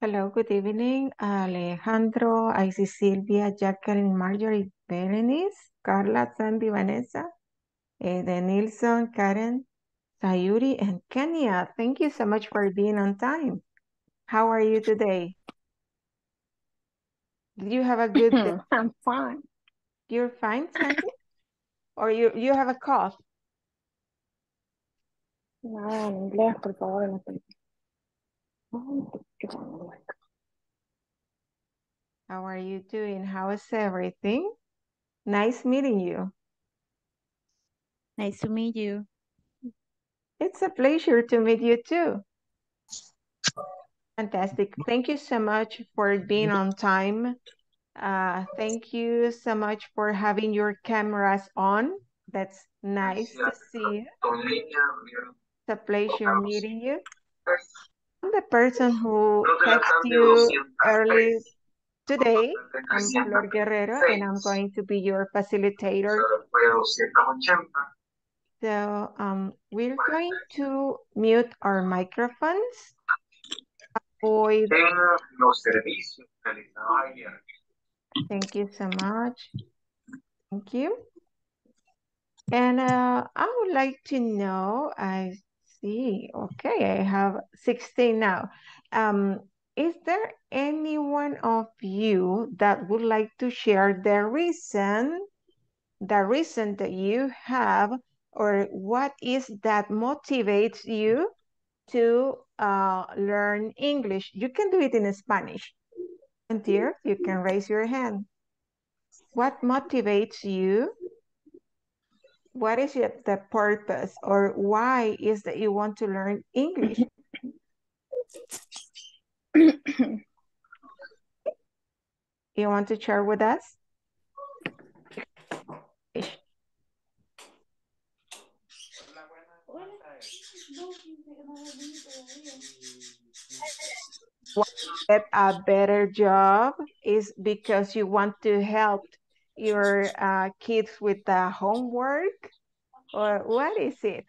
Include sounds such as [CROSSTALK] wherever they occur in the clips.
Hello, good evening, Alejandro, I see Silvia, Jacqueline, Marjorie, Berenice, Carla, Sandy, Vanessa, Denilson, eh, Karen, Sayuri, and Kenya. Thank you so much for being on time. How are you today? Did you have a good day? [LAUGHS] I'm fine. You're fine, Sandy? Or you, you have a cough? No, en inglés, how are you doing? How is everything? Nice meeting you. Nice to meet you. It's a pleasure to meet you too. Fantastic. Thank you so much for being on time. Uh, thank you so much for having your cameras on. That's nice to see. You. It's a pleasure meeting you the person who texted you early today. I'm Flor Guerrero and I'm going to be your facilitator. So um, we're going to mute our microphones. Avoid. Thank you so much. Thank you. And uh, I would like to know, I see. Okay, I have 16 now. Um, is there anyone of you that would like to share the reason, the reason that you have or what is that motivates you to uh, learn English? You can do it in Spanish. And dear, you can raise your hand. What motivates you what is the purpose or why is that you want to learn English? you want to share with us? get a better job is because you want to help your uh, kids with the homework? Or what is it?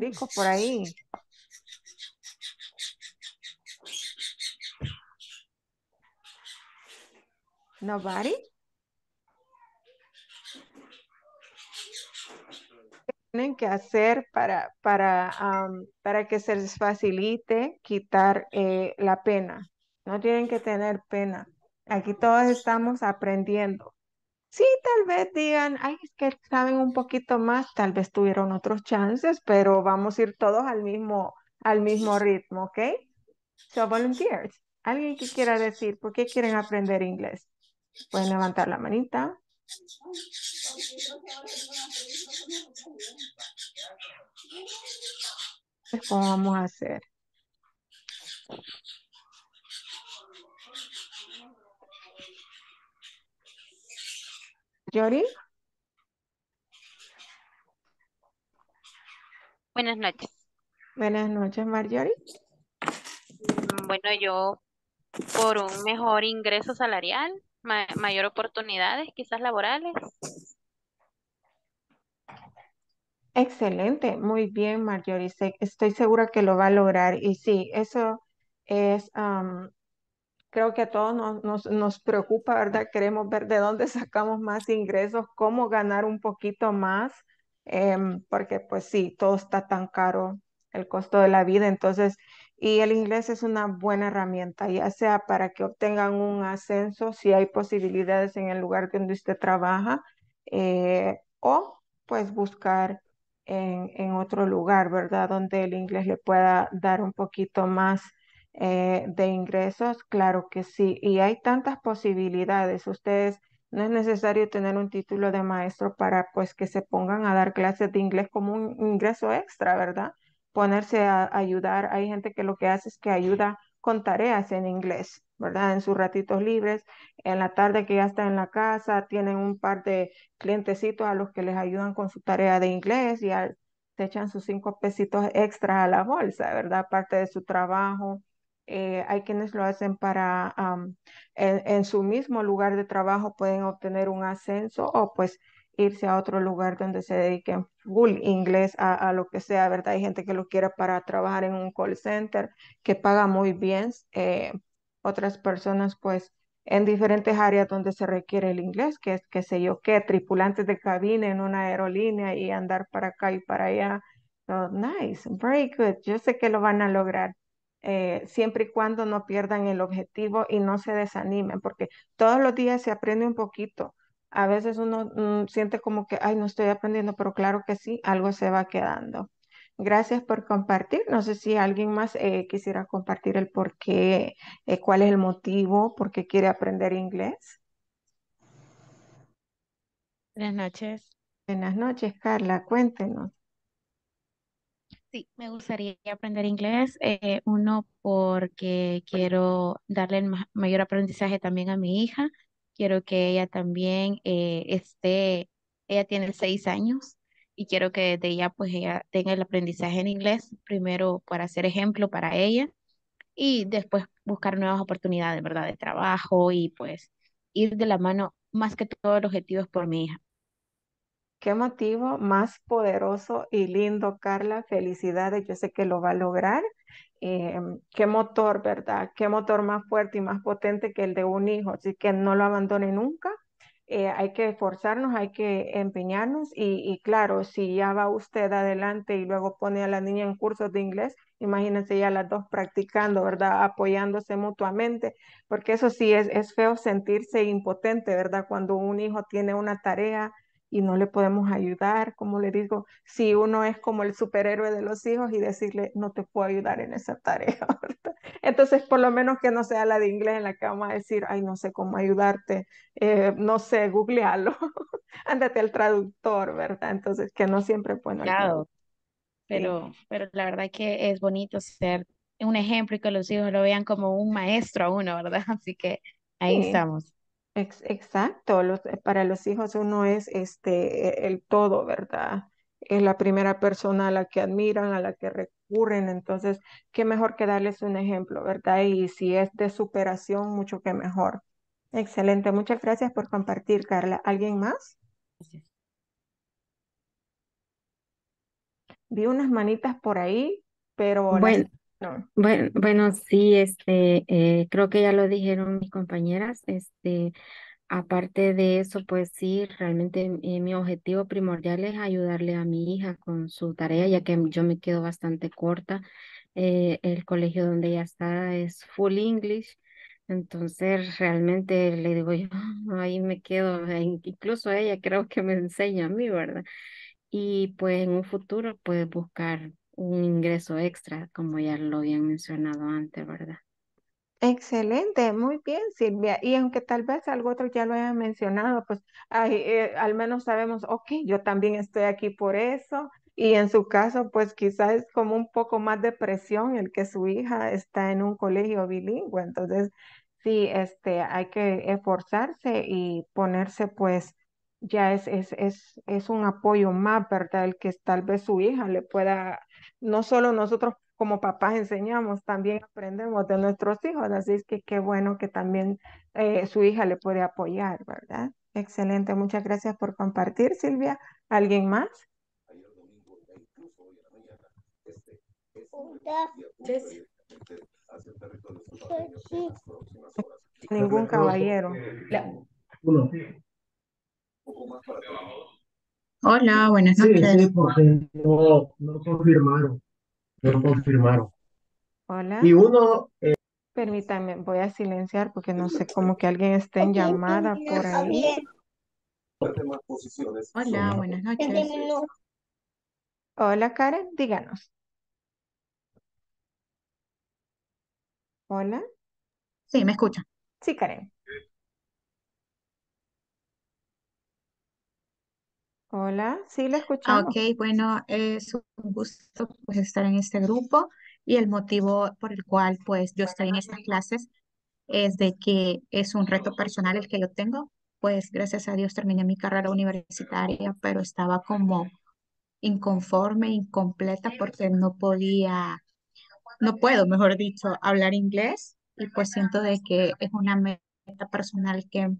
Dijo por ahí. Nobody? tienen que hacer para, para, para que se les facilite quitar eh, la pena. No tienen que tener pena. Aquí todos estamos aprendiendo. Sí, tal vez digan, ay, es que saben un poquito más, tal vez tuvieron otros chances, pero vamos a ir todos al mismo, al mismo ritmo, ¿ok? So, volunteers, alguien que quiera decir, ¿por qué quieren aprender inglés? Pueden levantar la manita. Pues, ¿cómo vamos a hacer? Yori. Buenas noches. Buenas noches, Marjorie. Bueno, yo por un mejor ingreso salarial, mayor oportunidades, quizás laborales, Excelente, muy bien, Marjorie. Estoy segura que lo va a lograr. Y sí, eso es, creo que a todos nos, preocupa, ¿verdad? Queremos ver de dónde [LAUGHS] sacamos más ingresos, cómo ganar un poquito más, em, porque pues sí, todo está tan caro, el costo de la vida. Entonces, y el inglés es una buena herramienta, ya sea para que obtengan un ascenso, si hay posibilidades en el lugar donde usted trabaja, eh, o pues buscar en, otro lugar, ¿verdad? Donde el inglés le pueda dar un poquito más eh, de ingresos, claro que sí. Y hay tantas posibilidades. Ustedes no es necesario tener un título de maestro para pues que se pongan a dar clases de inglés como un ingreso extra, ¿verdad? Ponerse a ayudar. Hay gente que lo que hace es que ayuda con tareas en inglés, ¿verdad? En sus ratitos libres, en la tarde que ya está en la casa, tienen un par de clientecitos a los que les ayudan con su tarea de inglés y se echan sus cinco pesitos extra a la bolsa, ¿verdad? parte de su trabajo. Eh, hay quienes lo hacen para, en, su mismo lugar de trabajo pueden obtener un ascenso o pues irse a otro lugar donde se dediquen full inglés a, lo que sea, ¿verdad? Hay gente que lo quiera para trabajar en un call center que paga muy bien. Eh, otras personas, pues, en diferentes áreas donde se requiere el inglés, que es, qué sé yo, qué, tripulantes de cabina en una aerolínea y andar para acá y para allá. nice, very good. Yo sé que lo van a lograr. Eh, siempre y cuando no pierdan el objetivo y no se desanimen, porque todos los días se aprende un poquito a veces uno mm, siente como que, ay, no estoy aprendiendo, pero claro que sí, algo se va quedando. Gracias por compartir. No sé si alguien más eh, quisiera compartir el por qué, eh, cuál es el motivo, por qué quiere aprender inglés. Buenas noches. Buenas noches, Carla. Cuéntenos. Sí, me gustaría aprender inglés. Eh, uno, porque quiero darle el mayor aprendizaje también a mi hija quiero que ella también eh, esté, ella tiene seis años y quiero que desde ella pues ella tenga el aprendizaje en inglés, primero para hacer ejemplo para ella y después buscar nuevas oportunidades, ¿verdad? De trabajo y pues ir de la mano más que todo el objetivo es por mi hija. Qué motivo más poderoso y lindo, Carla. Felicidades, yo sé que lo va a lograr. Eh, qué motor, ¿verdad? Qué motor más fuerte y más potente que el de un hijo. Así que no lo abandone nunca. Eh, hay que esforzarnos, hay que empeñarnos y, claro, si ya va usted adelante y luego pone a la niña en cursos de inglés, imagínense ya las dos practicando, ¿verdad? Apoyándose mutuamente, porque eso sí es, es feo sentirse impotente, ¿verdad? Cuando un hijo tiene una tarea y no le podemos ayudar, como le digo, si uno es como el superhéroe de los hijos y decirle, no te puedo ayudar en esa tarea. [LAUGHS] Entonces, por lo menos que no sea la de inglés en la que vamos a decir, ay, no sé cómo ayudarte, eh, no sé, googlealo, [LAUGHS] ándate al traductor, ¿verdad? Entonces, que no siempre es bueno. Claro, pero, pero la verdad que es bonito ser un ejemplo y que los hijos lo vean como un maestro a uno, ¿verdad? [LAUGHS] Así que ahí estamos exacto, eh, para los hijos uno es este, e-, el todo, ¿verdad? Es la primera persona a la que admiran, a la que recurren, entonces, qué mejor que darles un ejemplo, ¿verdad? Y si es de superación, mucho que mejor. Excelente, muchas gracias por compartir, Carla. ¿Alguien más? Vi unas manitas por ahí, pero... Bueno, bueno, sí, este, eh, creo que ya lo dijeron mis compañeras, este, aparte de eso, pues sí, realmente em, eh, mi objetivo primordial es ayudarle a mi hija con su tarea, ya que yo me quedo bastante corta. Eh, el colegio donde ella está es full English, entonces realmente le digo yo, [LAUGHS] ahí me quedo, e incluso ella creo que me enseña a mí, ¿verdad? Y pues en un futuro, puede buscar un ingreso extra, como ya lo habían mencionado antes, ¿verdad? Excelente, muy bien, Silvia. Y aunque tal vez algo otro ya lo hayan mencionado, pues eh, al menos sabemos, ok, yo también estoy aquí por eso. Y en su caso, pues quizás es como un poco más de presión el que su hija está en un colegio bilingüe. Entonces, sí, este, hay que esforzarse y ponerse, pues, ya es, es, es, es un apoyo más, ¿verdad? El que tal vez su hija le pueda no solo nosotros como papás enseñamos, también aprendemos de nuestros hijos, así es que qué bueno que también eh, su hija le puede apoyar, ¿verdad? Excelente, muchas gracias por compartir, Silvia. ¿Alguien más? Ningún caballero. Hola, buenas noches. no, no confirmaron, no confirmaron. Hola. Y uno, eh, Permítame, voy a silenciar porque no sé cómo que alguien esté en llamada por ahí. Hola, buenas noches. Hola, Karen, díganos. Hola. Sí, me escucha. Sí, Karen. Hola, sí, la ah, escuchamos. Ok, bueno, es un gusto pues, estar en este grupo y el motivo por el cual pues yo estoy en estas clases es de que es un reto personal el que yo tengo, pues gracias a Dios terminé mi carrera universitaria, pero estaba como inconforme, incompleta porque no podía, no puedo, mejor dicho, hablar inglés y pues siento de que es una meta personal que,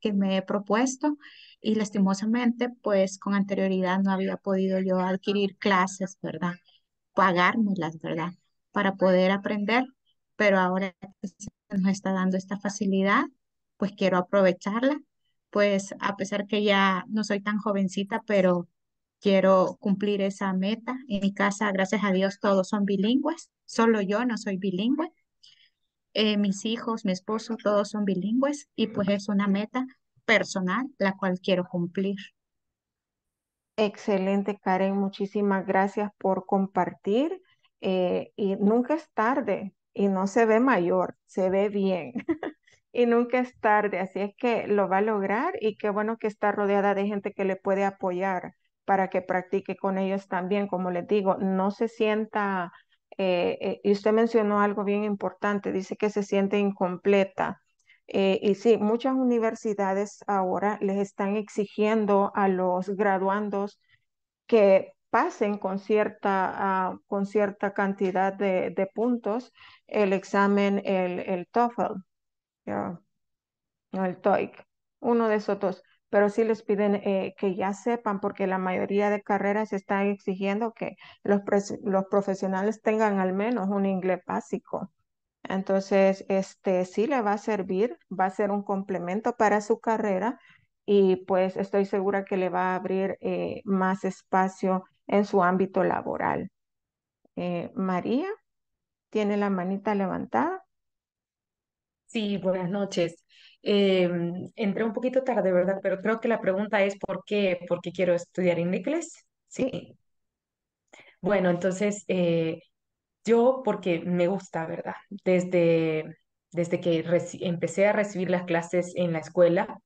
que me he propuesto y lastimosamente, pues con anterioridad no había podido yo adquirir clases, ¿verdad? Pagármelas, ¿verdad? Para poder aprender, pero ahora que se nos está dando esta facilidad, pues quiero aprovecharla, pues a pesar que ya no soy tan jovencita, pero quiero cumplir esa meta. En mi casa, gracias a Dios, todos son bilingües, solo yo no soy bilingüe. Eh, mis hijos, mi esposo, todos son bilingües y pues es una meta personal, la cual quiero cumplir. Excelente, Karen. Muchísimas gracias por compartir. Eh, y nunca es tarde y no se ve mayor, se ve bien. [LAUGHS] y nunca es tarde, así es que lo va a lograr y qué bueno que está rodeada de gente que le puede apoyar para que practique con ellos también. Como les digo, no se sienta, eh, eh, y usted mencionó algo bien importante, dice que se siente incompleta. Eh, y sí, muchas universidades ahora les están exigiendo a los graduandos que pasen con cierta, ah, con cierta cantidad de, puntos el examen, el, el TOEFL, el TOEIC, uno de esos dos. Pero sí les piden eh, que ya sepan, porque la mayoría de carreras están exigiendo que los profesionales tengan al menos un inglés básico. Entonces, este sí le va a servir, va a ser un complemento para su carrera y pues estoy segura que le va a abrir eh, más espacio en su ámbito laboral. Eh, María, ¿tiene la manita levantada? Sí, buenas noches. Em, entré un poquito tarde, ¿verdad? Pero creo que la pregunta es ¿por qué? ¿Por qué quiero estudiar en inglés? Sí. Bueno, entonces, eh, yo, porque me gusta, ¿verdad? Desde, desde que empecé a recibir las clases en la escuela,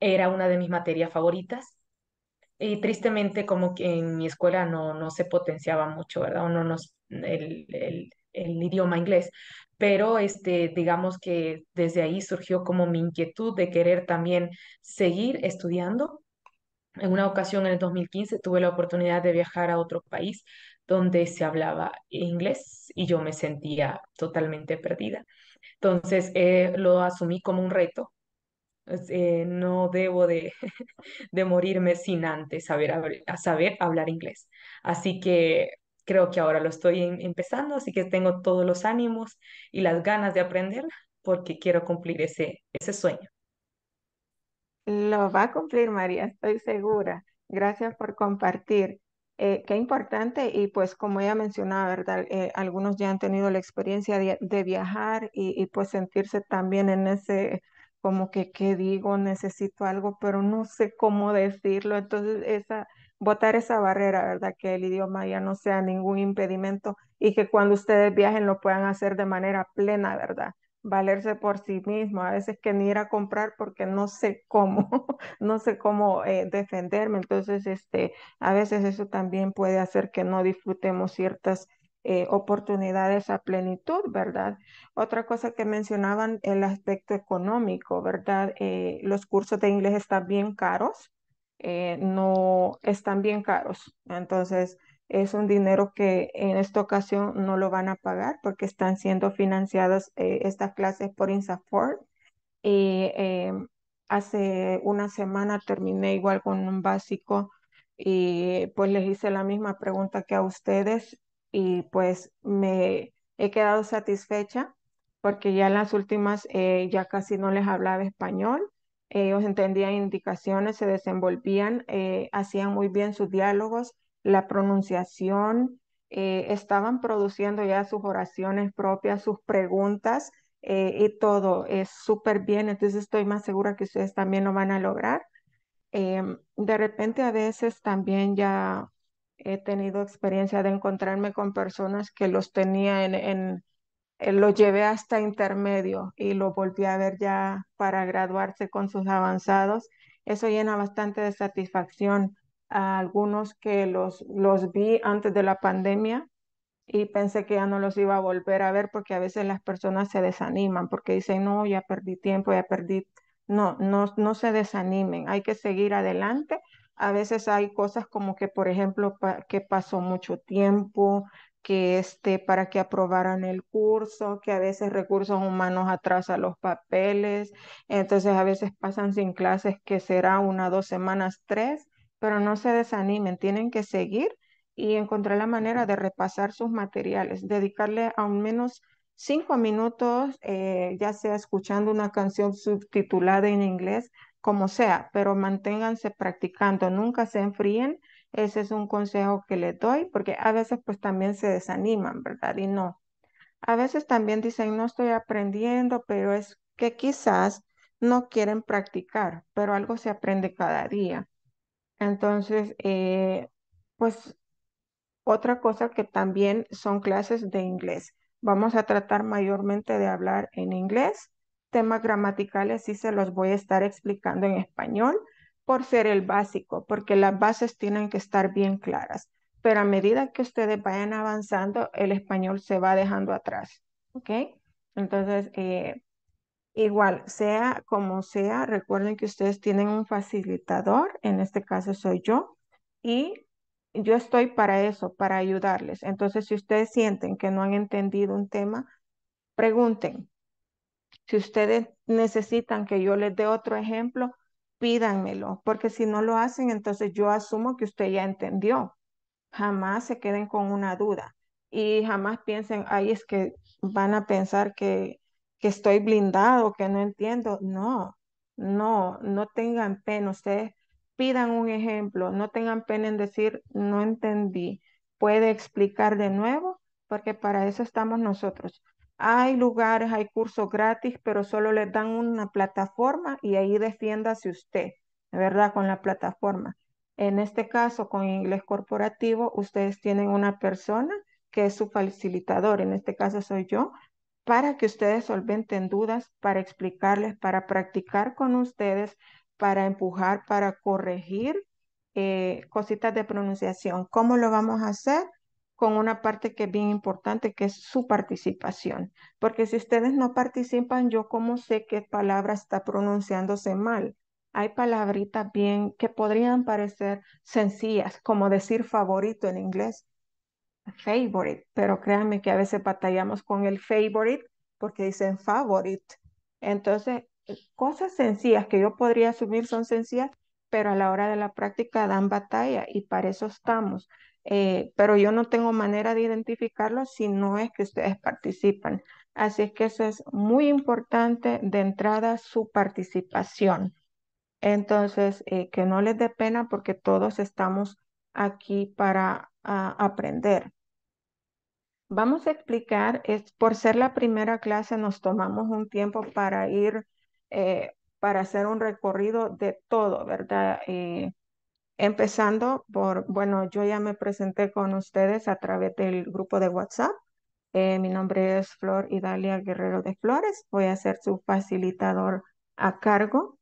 era una de mis materias favoritas. Y tristemente, como que en mi escuela no, no se potenciaba mucho, ¿verdad? no nos, el, el idioma inglés, pero este, digamos que desde ahí surgió como mi inquietud de querer también seguir estudiando. En una ocasión en el 2015 tuve la oportunidad de viajar a otro país donde se hablaba inglés y yo me sentía totalmente perdida. Entonces eh, lo asumí como un reto. Eh, no debo [LAUGHS] de, morirme sin antes saber, saber hablar inglés. Así que creo que ahora lo estoy em, empezando, así que tengo todos los ánimos y las ganas de aprender porque quiero cumplir ese, ese sueño. Lo va a cumplir, María, estoy segura. Gracias por compartir. Eh, qué importante y pues como ella mencionaba, ¿verdad? Eh, algunos ya han tenido la experiencia de, viajar y, y, pues sentirse también en ese como que, ¿qué digo? Necesito algo, pero no sé cómo decirlo. Entonces, esa, botar esa barrera, ¿verdad? Que el idioma ya no sea ningún impedimento y que cuando ustedes viajen lo puedan hacer de manera plena, ¿verdad? valerse por sí mismo, a veces que ni ir a comprar porque no sé cómo, [LAUGHS] no sé cómo eh, defenderme. Entonces, este, a veces eso también puede hacer que no disfrutemos ciertas eh, oportunidades a plenitud, ¿verdad? Otra cosa que mencionaban, el aspecto económico, ¿verdad? Eh, los cursos de inglés están bien caros, no están bien caros. Entonces, es un dinero que en esta ocasión no lo van a pagar porque están siendo financiadas eh, estas clases por INSAFOR. Y em, hace una semana terminé igual con un básico y pues les hice la misma pregunta que a ustedes y pues me he quedado satisfecha porque ya en las últimas eh, ya casi no les hablaba español. Ellos entendían indicaciones, se desenvolvían, eh, hacían muy bien sus diálogos la pronunciación, eh, estaban produciendo ya sus oraciones propias, sus preguntas eh, y todo es súper bien, entonces estoy más segura que ustedes también lo van a lograr. Em, de repente a veces también ya he tenido experiencia de encontrarme con personas que los tenía en, en, eh, los llevé hasta intermedio y lo volví a ver ya para graduarse con sus avanzados. Eso llena bastante de satisfacción algunos que los, los vi antes de la pandemia y pensé que ya no los iba a volver a ver porque a veces las personas se desaniman porque dicen, no, ya perdí tiempo, ya perdí. No, no, no se desanimen, hay que seguir adelante. A veces hay cosas como que, por ejemplo, que pasó mucho tiempo, que este, para que aprobaran el curso, que a veces recursos humanos atrasa los papeles, entonces a veces pasan sin clases que será una, dos semanas, tres, pero no se desanimen, tienen que seguir y encontrar la manera de repasar sus materiales, dedicarle al menos cinco minutos, eh, ya sea escuchando una canción subtitulada en inglés, como sea, pero manténganse practicando, nunca se enfríen. Ese es un consejo que les doy, porque a veces pues también se desaniman, ¿verdad? Y no. A veces también dicen, no estoy aprendiendo, pero es que quizás no quieren practicar, pero algo se aprende cada día. Entonces, eh, pues otra cosa que también son clases de inglés. Vamos a tratar mayormente de hablar en inglés. Temas gramaticales sí se los voy a estar explicando en español por ser el básico, porque las bases tienen que estar bien claras. Pero a medida que ustedes vayan avanzando, el español se va dejando atrás. ¿Ok? Entonces, eh, Igual, sea como sea, recuerden que ustedes tienen un facilitador, en este caso soy yo, y yo estoy para eso, para ayudarles. Entonces, si ustedes sienten que no han entendido un tema, pregunten. Si ustedes necesitan que yo les dé otro ejemplo, pídanmelo, porque si no lo hacen, entonces yo asumo que usted ya entendió. Jamás se queden con una duda y jamás piensen, ay, es que van a pensar que que estoy blindado, que no entiendo. No, no, no tengan pena. Ustedes pidan un ejemplo, no tengan pena en decir, no entendí. Puede explicar de nuevo, porque para eso estamos nosotros. Hay lugares, hay cursos gratis, pero solo les dan una plataforma y ahí defiéndase usted, ¿verdad? Con la plataforma. En este caso, con inglés corporativo, ustedes tienen una persona que es su facilitador, en este caso soy yo, para que ustedes solventen dudas, para explicarles, para practicar con ustedes, para empujar, para corregir eh, cositas de pronunciación. ¿Cómo lo vamos a hacer? Con una parte que es bien importante, que es su participación. Porque si ustedes no participan, yo cómo sé qué palabra está pronunciándose mal. Hay palabritas bien que podrían parecer sencillas, como decir favorito en inglés, favorite, pero créanme que a veces batallamos con el favorite porque dicen favorite. Entonces, cosas sencillas que yo podría asumir son sencillas, pero a la hora de la práctica dan batalla y para eso estamos. Eh, pero yo no tengo manera de identificarlo si no es que ustedes participan. Así es que eso es muy importante de entrada su participación. Entonces, eh, que no les dé pena porque todos estamos aquí para ah, aprender. Vamos a explicar, es, por ser la primera clase nos tomamos un tiempo para ir, eh, para hacer un recorrido de todo, ¿verdad? Eh, empezando por, bueno, yo ya me presenté con ustedes a través del grupo de WhatsApp. Eh, mi nombre es Flor Idalia Guerrero de Flores, voy a ser su facilitador a cargo.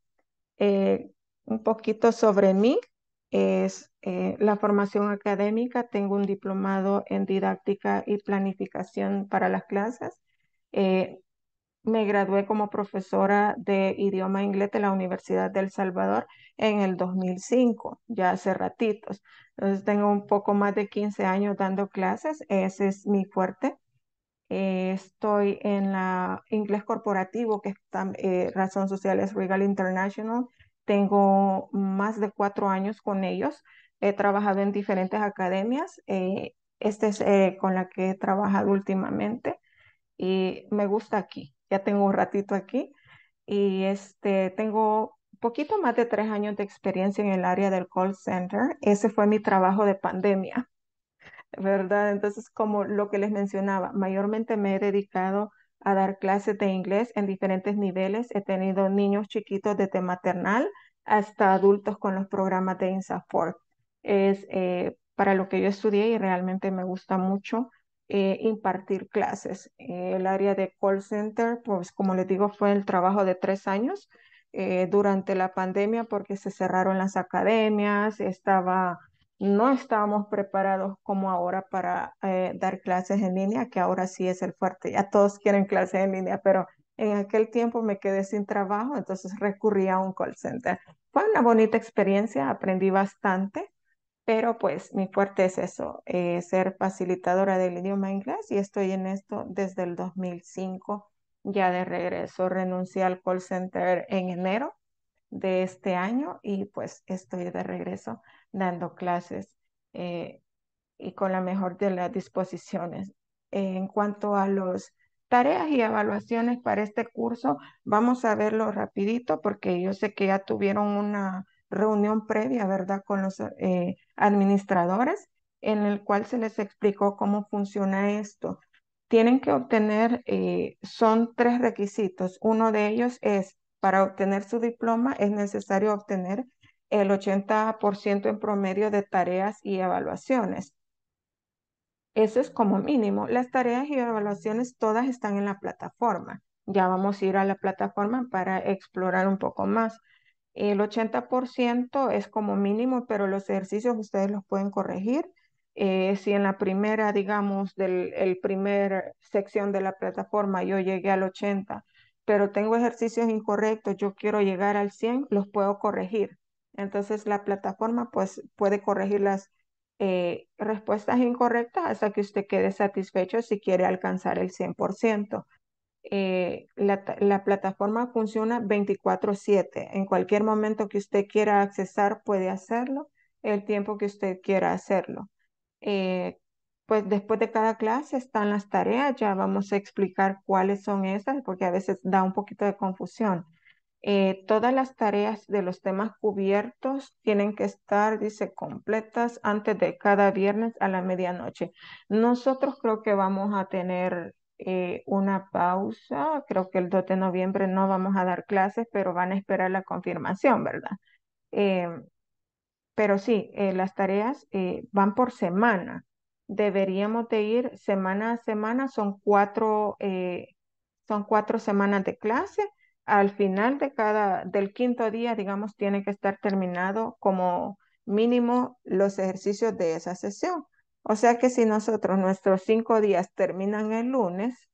un poquito sobre mí, es eh, la formación académica. Tengo un diplomado en didáctica y planificación para las clases. Eh, me gradué como profesora de idioma inglés de la Universidad del El Salvador en el 2005, ya hace ratitos. Entonces tengo un poco más de 15 años dando clases, ese es mi fuerte. Eh, estoy en la inglés corporativo, que es Razón Social Regal International, tengo más de cuatro años con ellos. He trabajado en diferentes academias. Eh, esta es eh, con la que he trabajado últimamente y me gusta aquí. Ya tengo un ratito aquí y este, tengo poquito más de tres años de experiencia en el área del call center. Ese fue mi trabajo de pandemia, [LAUGHS] ¿verdad? Entonces, como lo que les mencionaba, mayormente me he dedicado a dar clases de inglés en diferentes niveles. He tenido niños chiquitos desde maternal hasta adultos con los programas de INSAFORT. Es eh, para lo que yo estudié y realmente me gusta mucho eh, impartir clases. Eh, el área de call center, pues como les digo, fue el trabajo de tres años durante la pandemia porque se cerraron las academias, estaba no estábamos preparados como ahora para eh, dar clases en línea, que ahora sí es el fuerte. Ya todos quieren clases en línea, pero en aquel tiempo me quedé sin trabajo, entonces recurrí a un call center. Fue una bonita experiencia, aprendí bastante, pero pues mi fuerte es eso, eh, ser facilitadora del idioma inglés y estoy en esto desde el 2005, ya de regreso. Renuncié al call center en enero de este año y pues estoy de regreso dando clases eh, y con la mejor de las disposiciones. en cuanto a las tareas y evaluaciones para este curso, vamos a verlo rapidito porque yo sé que ya tuvieron una reunión previa, ¿verdad?, con los eh, administradores en el cual se les explicó cómo funciona esto. Tienen que obtener, eh, son tres requisitos. Uno de ellos es, para obtener su diploma es necesario obtener el 80% en promedio de tareas y evaluaciones. Eso es como mínimo. Las tareas y evaluaciones todas están en la plataforma. Ya vamos a ir a la plataforma para explorar un poco más. El 80% es como mínimo, pero los ejercicios ustedes los pueden corregir. Eh, si en la primera, digamos, del primer sección de la plataforma yo llegué al 80, pero tengo ejercicios incorrectos, yo quiero llegar al 100, los puedo corregir. Entonces la plataforma pues, puede corregir las eh, respuestas incorrectas hasta que usted quede satisfecho si quiere alcanzar el 100%. Eh, la, plataforma funciona 24/7. En cualquier momento que usted quiera accesar puede hacerlo, el tiempo que usted quiera hacerlo. Eh, pues después de cada clase están las tareas, ya vamos a explicar cuáles son esas porque a veces da un poquito de confusión. Eh, todas las tareas de los temas cubiertos tienen que estar, dice, completas antes de cada viernes a la medianoche. Nosotros creo que vamos a tener eh, una pausa, creo que el 2 de noviembre no vamos a dar clases, pero van a esperar la confirmación, ¿verdad? Eh, pero sí, las tareas van por semana. Deberíamos de ir semana a semana, son cuatro, son cuatro semanas de clase al final de cada, del quinto día, digamos, tiene que estar terminado como mínimo los ejercicios de esa sesión. O sea que si nosotros nuestros cinco días terminan el lunes,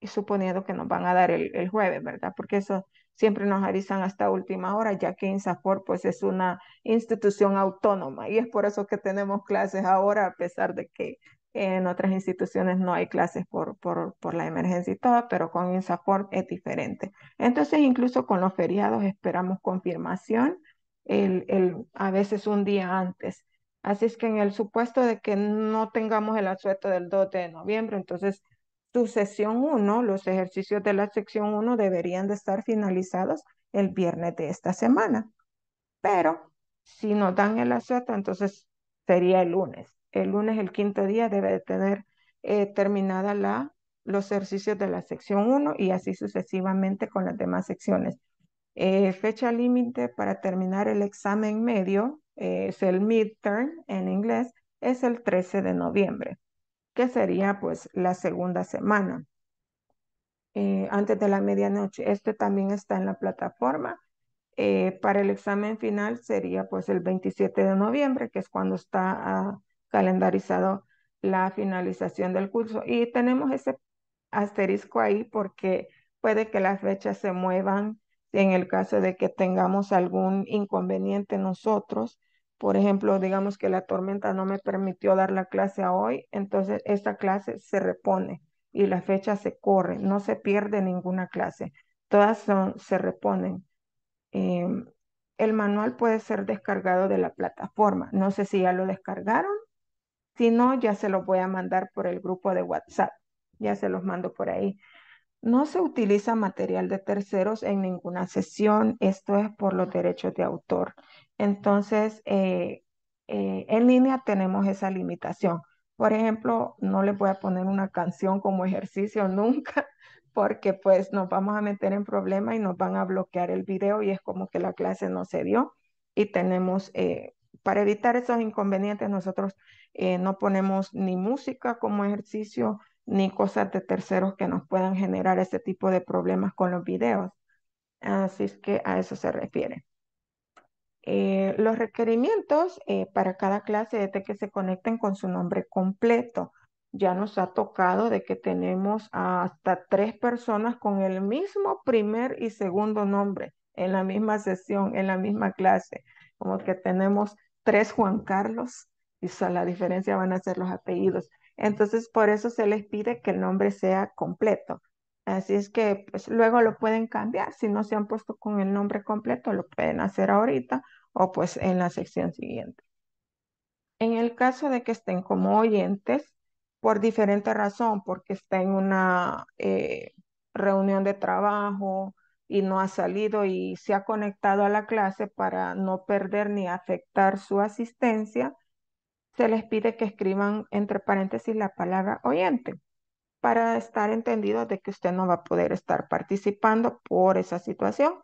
y suponiendo que nos van a dar el, jueves, ¿verdad? Porque eso siempre nos avisan hasta última hora, ya que INSAFOR pues es una institución autónoma y es por eso que tenemos clases ahora, a pesar de que en otras instituciones no hay clases por, por, por la emergencia y todo, pero con Insaport es diferente. Entonces, incluso con los feriados esperamos confirmación el, el, a veces un día antes. Así es que en el supuesto de que no tengamos el asueto del 2 de noviembre, entonces tu sesión 1, los ejercicios de la sección 1 deberían de estar finalizados el viernes de esta semana. Pero si no dan el asueto, entonces sería el lunes el lunes, el quinto día, debe de tener eh, terminada la, los ejercicios de la sección 1 y así sucesivamente con las demás secciones. Eh, fecha límite para terminar el examen medio, eh, es el midterm en inglés, es el 13 de noviembre, que sería pues la segunda semana. antes de la medianoche, este también está en la plataforma. para el examen final sería pues el 27 de noviembre, que es cuando está... a ah, calendarizado la finalización del curso. Y tenemos ese asterisco ahí porque puede que las fechas se muevan en el caso de que tengamos algún inconveniente nosotros. Por ejemplo, digamos que la tormenta no me permitió dar la clase hoy, entonces esta clase se repone y la fecha se corre, no se pierde ninguna clase, todas son, se reponen. Em, el manual puede ser descargado de la plataforma. No sé si ya lo descargaron si no, ya se los voy a mandar por el grupo de WhatsApp. Ya se los mando por ahí. No se utiliza material de terceros en ninguna sesión. Esto es por los derechos de autor. Entonces, eh, eh, en línea tenemos esa limitación. Por ejemplo, no les voy a poner una canción como ejercicio nunca, [LAUGHS] porque pues nos vamos a meter en problema y nos van a bloquear el video y es como que la clase no se dio y tenemos eh, para evitar esos inconvenientes, nosotros eh, no ponemos ni música como ejercicio, ni cosas de terceros que nos puedan generar ese tipo de problemas con los videos. Así es que a eso se refiere. Eh, los requerimientos eh, para cada clase es de que se conecten con su nombre completo. Ya nos ha tocado de que tenemos hasta tres personas con el mismo primer y segundo nombre en la misma sesión, en la misma clase. Como que tenemos tres Juan Carlos y son, la diferencia van a ser los apellidos. Entonces, por eso se les pide que el nombre sea completo. Así es que pues, luego lo pueden cambiar. Si no se han puesto con el nombre completo, lo pueden hacer ahorita o pues en la sección siguiente. En el caso de que estén como oyentes, por diferente razón, porque está en una eh, reunión de trabajo, y no ha salido y se ha conectado a la clase para no perder ni afectar su asistencia, se les pide que escriban entre paréntesis la palabra oyente para estar entendido de que usted no va a poder estar participando por esa situación.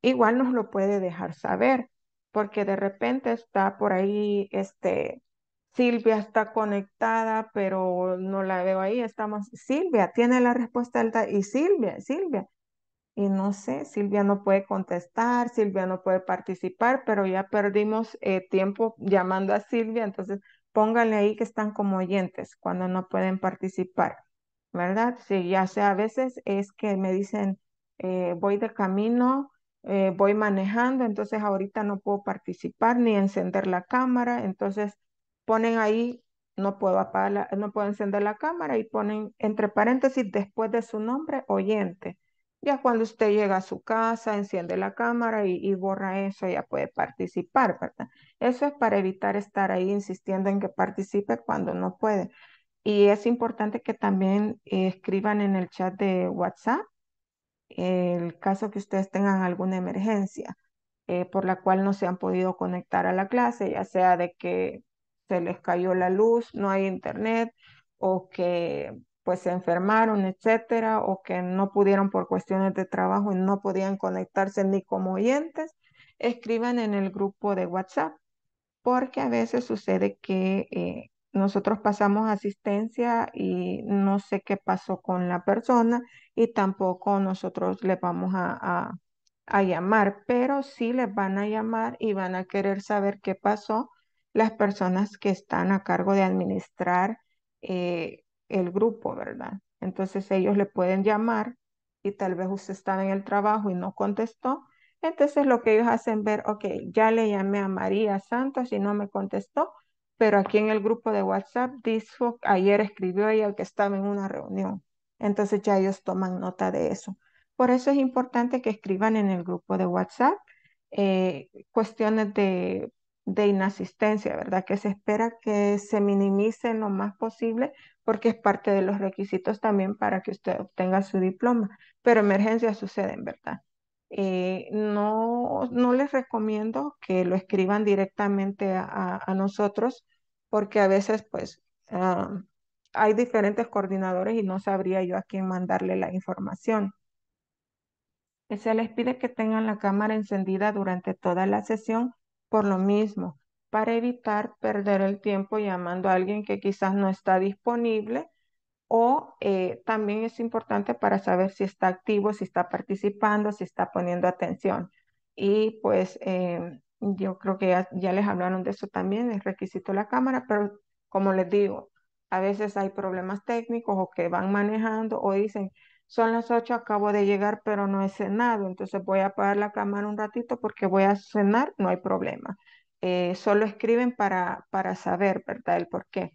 Igual nos lo puede dejar saber, porque de repente está por ahí, este, Silvia está conectada, pero no la veo ahí, estamos, Silvia tiene la respuesta alta y Silvia, Silvia, y no sé, Silvia no puede contestar, Silvia no puede participar, pero ya perdimos eh, tiempo llamando a Silvia, entonces pónganle ahí que están como oyentes cuando no pueden participar, ¿verdad? Sí, ya sea a veces es que me dicen, eh, voy de camino, eh, voy manejando, entonces ahorita no puedo participar ni encender la cámara, entonces ponen ahí, no puedo, apagar no puedo encender la cámara y ponen entre paréntesis después de su nombre, oyente ya cuando usted llega a su casa, enciende la cámara y, borra eso, ya puede participar, ¿verdad? Eso es para evitar estar ahí insistiendo en que participe cuando no puede. Y es importante que también eh, escriban en el chat de WhatsApp el caso que ustedes tengan alguna emergencia eh, por la cual no se han podido conectar a la clase, ya sea de que se les cayó la luz, no hay internet o que pues se enfermaron, etcétera, o que no pudieron por cuestiones de trabajo y no podían conectarse ni como oyentes, escriban en el grupo de WhatsApp, porque a veces sucede que eh, nosotros pasamos asistencia y no sé qué pasó con la persona y tampoco nosotros le vamos a, llamar, pero sí les van a llamar y van a querer saber qué pasó las personas que están a cargo de administrar eh, el grupo, ¿verdad? Entonces ellos le pueden llamar y tal vez usted estaba en el trabajo y no contestó. Entonces lo que ellos hacen ver, ok, ya le llamé a María Santos y no me contestó, pero aquí en el grupo de WhatsApp dijo, ayer escribió ella que estaba en una reunión. Entonces ya ellos toman nota de eso. Por eso es importante que escriban en el grupo de WhatsApp eh, cuestiones de de inasistencia, ¿verdad? Que se espera que se minimice lo más posible porque es parte de los requisitos también para que usted obtenga su diploma. Pero emergencias suceden, ¿verdad? Eh, no, no les recomiendo que lo escriban directamente a, nosotros porque a veces pues ah, hay diferentes coordinadores y no sabría yo a quién mandarle la información. Se les pide que tengan la cámara encendida durante toda la sesión por lo mismo, para evitar perder el tiempo llamando a alguien que quizás no está disponible o eh, también es importante para saber si está activo, si está participando, si está poniendo atención. Y pues em, yo creo que ya, ya, les hablaron de eso también, el requisito de la cámara, pero como les digo, a veces hay problemas técnicos o que van manejando o dicen, son las 8, acabo de llegar, pero no he cenado, entonces voy a apagar la cámara un ratito porque voy a cenar, no hay problema. Eh, solo escriben para, para saber, ¿verdad? El por qué.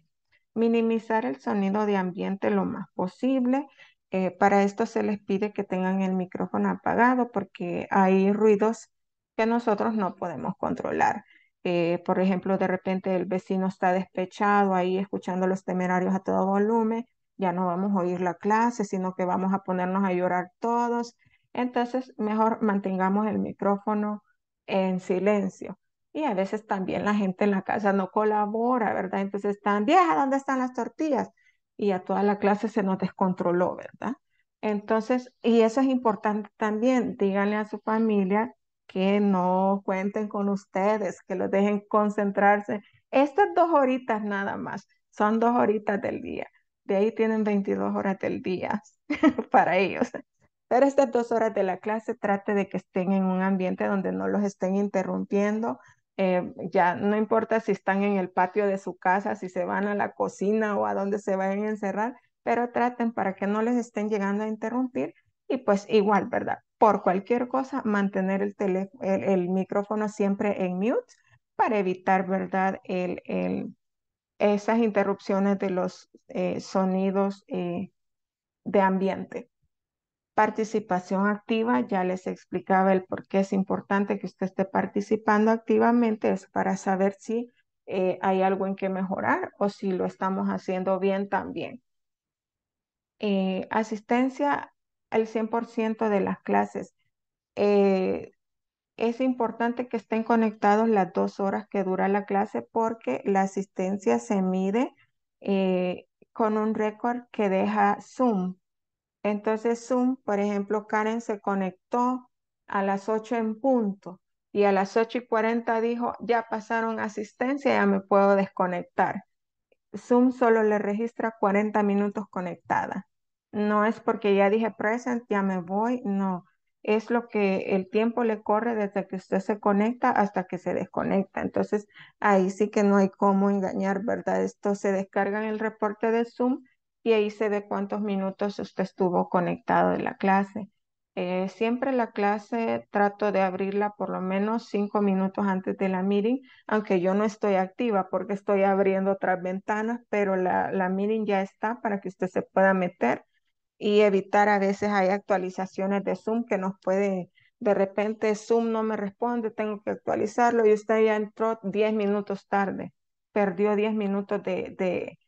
Minimizar el sonido de ambiente lo más posible. Eh, para esto se les pide que tengan el micrófono apagado porque hay ruidos que nosotros no podemos controlar. Eh, por ejemplo, de repente el vecino está despechado ahí escuchando los temerarios a todo volumen ya no vamos a oír la clase, sino que vamos a ponernos a llorar todos. Entonces, mejor mantengamos el micrófono en silencio. Y a veces también la gente en la casa no colabora, ¿verdad? Entonces están, vieja, ¿dónde están las tortillas? Y a toda la clase se nos descontroló, ¿verdad? Entonces, y eso es importante también, díganle a su familia que no cuenten con ustedes, que los dejen concentrarse. Estas dos horitas nada más, son dos horitas del día de ahí tienen 22 horas del día [LAUGHS] para ellos. Pero estas dos horas de la clase trate de que estén en un ambiente donde no los estén interrumpiendo. Eh, ya no importa si están en el patio de su casa, si se van a la cocina o a donde se vayan a encerrar, pero traten para que no les estén llegando a interrumpir. Y pues igual, ¿verdad? Por cualquier cosa, mantener el, teléfono, el micrófono siempre en mute para evitar, ¿verdad? El, el, esas interrupciones de los eh, sonidos eh, de ambiente. Participación activa, ya les explicaba el por qué es importante que usted esté participando activamente, es para saber si eh, hay algo en que mejorar o si lo estamos haciendo bien también. asistencia al 100% de las clases. Es importante que estén conectados las dos horas que dura la clase porque la asistencia se mide eh, con un récord que deja Zoom. Entonces Zoom, por ejemplo, Karen se conectó a las 8 en punto y a las 8 y 40 dijo, ya pasaron asistencia, ya me puedo desconectar. Zoom solo le registra 40 minutos conectada. No es porque ya dije present, ya me voy, no es lo que el tiempo le corre desde que usted se conecta hasta que se desconecta. Entonces, ahí sí que no hay cómo engañar, ¿verdad? Esto se descarga en el reporte de Zoom y ahí se ve cuántos minutos usted estuvo conectado en la clase. Eh, siempre la clase trato de abrirla por lo menos cinco minutos antes de la meeting, aunque yo no estoy activa porque estoy abriendo otras ventanas, pero la, la meeting ya está para que usted se pueda meter y evitar a veces hay actualizaciones de Zoom que nos puede, de repente Zoom no me responde, tengo que actualizarlo y usted ya entró 10 minutos tarde, perdió 10 minutos de,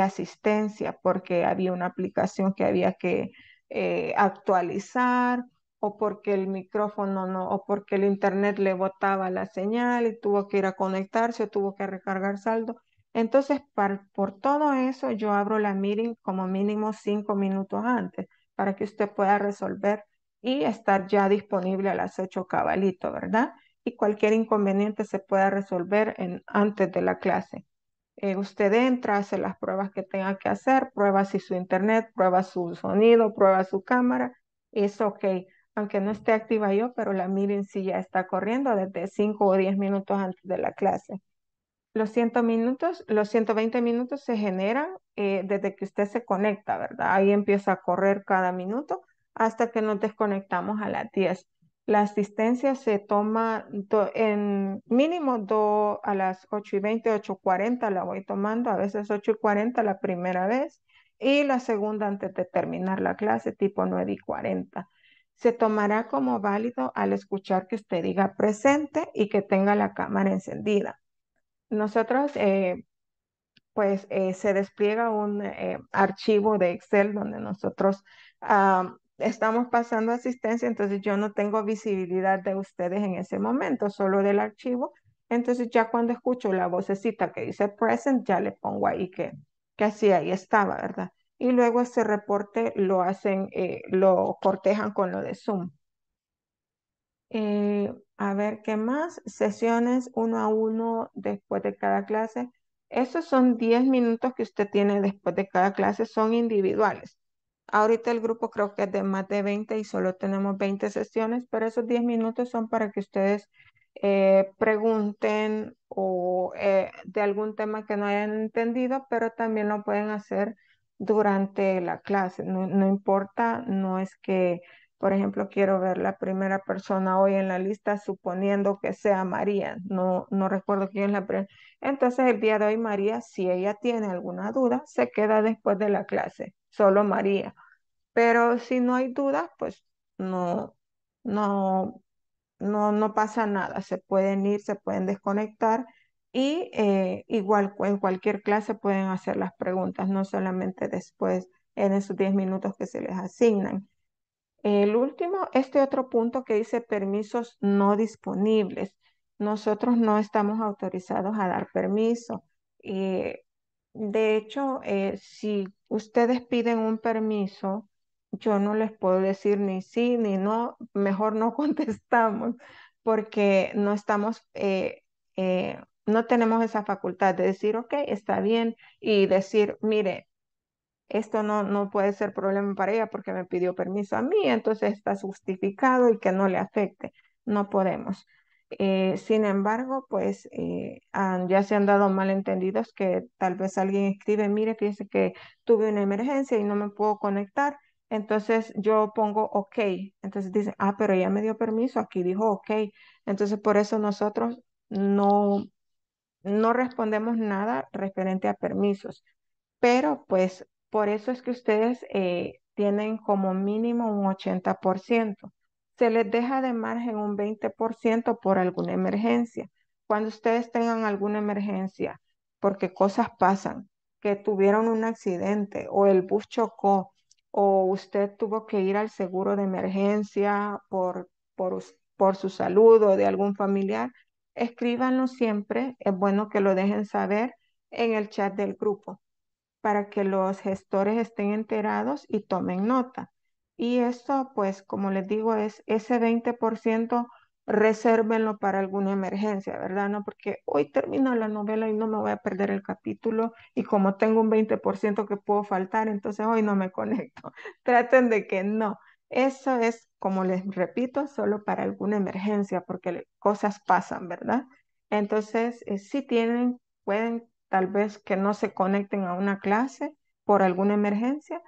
asistencia porque había una aplicación que había que eh, actualizar o porque el micrófono no, o porque el internet le botaba la señal y tuvo que ir a conectarse o tuvo que recargar saldo. Entonces, por todo eso, yo abro la meeting como mínimo cinco minutos antes para que usted pueda resolver y estar ya disponible a las ocho cabalito, ¿verdad? Y cualquier inconveniente se pueda resolver antes de la clase. Eh, usted entra, hace las pruebas que tenga que hacer, prueba si su internet, prueba su sonido, prueba su cámara. Es ok, aunque no esté activa yo, pero la meeting sí ya está corriendo desde cinco o diez minutos antes de la clase los minutos, los 120 minutos se generan eh, desde que usted se conecta, ¿verdad? Ahí empieza a correr cada minuto hasta que nos desconectamos a las 10. La asistencia se toma en mínimo a las 8 y 20, 8 y 40 la voy tomando, a veces 8 y 40 la primera vez y la segunda antes de terminar la clase tipo 9 y 40 se tomará como válido al escuchar que usted diga presente y que tenga la cámara encendida. Nosotros, eh, pues, eh, se despliega un eh, archivo de Excel donde nosotros ah, estamos pasando asistencia, entonces yo no tengo visibilidad de ustedes en ese momento, solo del archivo. Entonces ya cuando escucho la vocecita que dice present, ya le pongo ahí que, que así ahí estaba, ¿verdad? Y luego ese reporte lo hacen, lo cortejan con lo de Zoom. Eh, a ver, ¿qué más? Sesiones uno a uno después de cada clase. Esos son 10 minutos que usted tiene después de cada clase, son individuales. Ahorita el grupo creo que es de más de 20 y solo tenemos 20 sesiones, pero esos 10 minutos son para que ustedes eh, pregunten o eh, de algún tema que no hayan entendido, pero también lo pueden hacer durante la clase. no importa, no es que por ejemplo, quiero ver la primera persona hoy en la lista, suponiendo que sea María. No, no recuerdo quién es la primera. Entonces, el día de hoy, María, si ella tiene alguna duda, se queda después de la clase. Solo María. Pero si no hay dudas, pues no, no, no, no pasa nada. Se pueden ir, se pueden desconectar. Y eh, igual en cualquier clase pueden hacer las preguntas, no solamente después en esos 10 minutos que se les asignan. El último, este otro punto que dice permisos no disponibles. Nosotros no estamos autorizados a dar permiso. Eh, de hecho, eh, si ustedes piden un permiso, yo no les puedo decir ni sí ni no, mejor no [LAUGHS] contestamos porque no estamos, eh, no tenemos esa facultad de decir, ok, está bien, y decir, mire, esto no, no puede ser problema para ella porque me pidió permiso a mí, entonces está justificado y que no le afecte. No podemos. Eh, sin embargo, pues eh, ya se han dado malentendidos que tal vez alguien escribe, mire, fíjese que tuve una emergencia y no me puedo conectar. Entonces yo pongo OK. Entonces dicen, ah, pero ella me dio permiso, aquí dijo OK. Entonces por eso nosotros no, no respondemos nada referente a permisos. Pero pues por eso es que ustedes eh, tienen como mínimo un 80%. Se les deja de margen un 20% por alguna emergencia. Cuando ustedes tengan alguna emergencia, porque cosas pasan, que tuvieron un accidente o el bus chocó o usted tuvo que ir al seguro de emergencia por, por su salud o de algún familiar, escríbanlo siempre. Es bueno que lo dejen saber en el chat del grupo para que los gestores estén enterados y tomen nota. Y eso, pues, como les digo, es ese 20% resérvenlo para alguna emergencia, ¿verdad? No, porque hoy termina la novela y no me voy a perder el capítulo y como tengo un 20% que puedo faltar, entonces hoy no me conecto. [LAUGHS] Traten de que no. Eso es, como les repito, solo para alguna emergencia, porque cosas pasan, ¿verdad? Entonces, eh, si tienen, pueden tal vez que no se conecten a una clase por alguna emergencia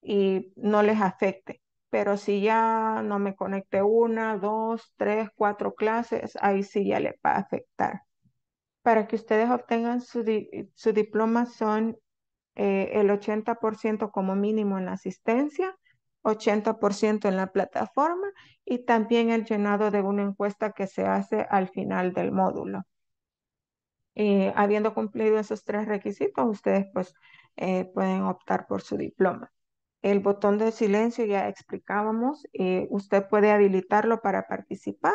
y no les afecte. Pero si ya no me conecte una, dos, tres, cuatro clases, ahí sí ya le va a afectar. Para que ustedes obtengan su, diploma son eh, el 80% como mínimo en la asistencia, 80% en la plataforma y también el llenado de una encuesta que se hace al final del módulo. Eh, habiendo cumplido esos tres requisitos, ustedes pues eh, pueden optar por su diploma. El botón de silencio ya explicábamos, eh, usted puede habilitarlo para participar.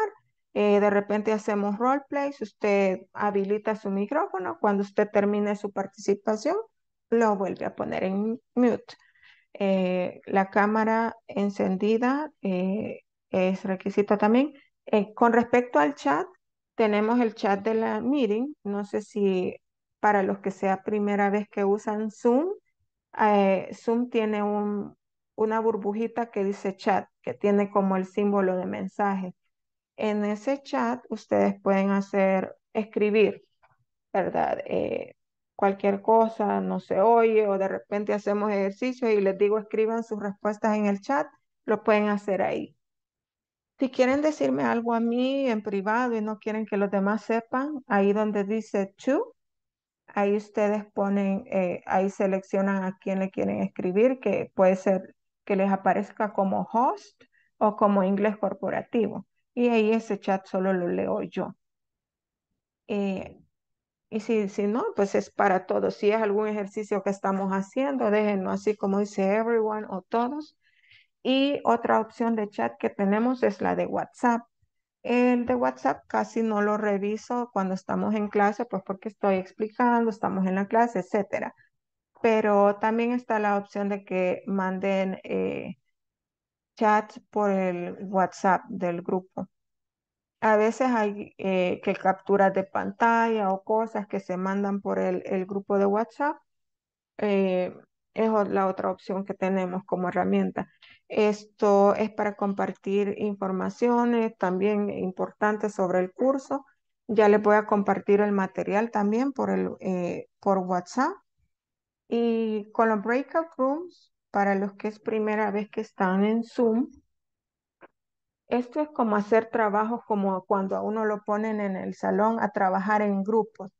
de repente hacemos roleplay, usted habilita su micrófono, cuando usted termine su participación, lo vuelve a poner en mute. la cámara encendida es requisito también. con respecto al chat, tenemos el chat de la meeting. No sé si para los que sea primera vez que usan Zoom, eh, Zoom tiene una burbujita que dice chat, que tiene como el símbolo de mensaje. En ese chat ustedes pueden hacer, escribir, ¿verdad? Eh, cualquier cosa, no se oye o de repente hacemos ejercicio y les digo escriban sus respuestas en el chat, lo pueden hacer ahí. Si quieren decirme algo a mí en privado y no quieren que los demás sepan, ahí donde dice to, ahí ustedes ponen, eh, ahí seleccionan a quién le quieren escribir, que puede ser que les aparezca como host o como inglés corporativo. Y ahí ese chat solo lo leo yo. Eh, y si, si no, pues es para todos. Si es algún ejercicio que estamos haciendo, déjenlo así como dice everyone o todos. Y otra opción de chat que tenemos es la de WhatsApp. El de WhatsApp casi no lo reviso cuando estamos en clase, pues porque estoy explicando, estamos en la clase, etcétera. Pero también está la opción de que manden eh, chats por el WhatsApp del grupo. A veces hay eh, que capturas de pantalla o cosas que se mandan por el, grupo de WhatsApp. Eh, es la otra opción que tenemos como herramienta. Esto es para compartir informaciones también importantes sobre el curso. Ya les voy a compartir el material también por, el, eh, por WhatsApp. Y con los breakout rooms, para los que es primera vez que están en Zoom, esto es como hacer trabajos como cuando a uno lo ponen en el salón a trabajar en grupos.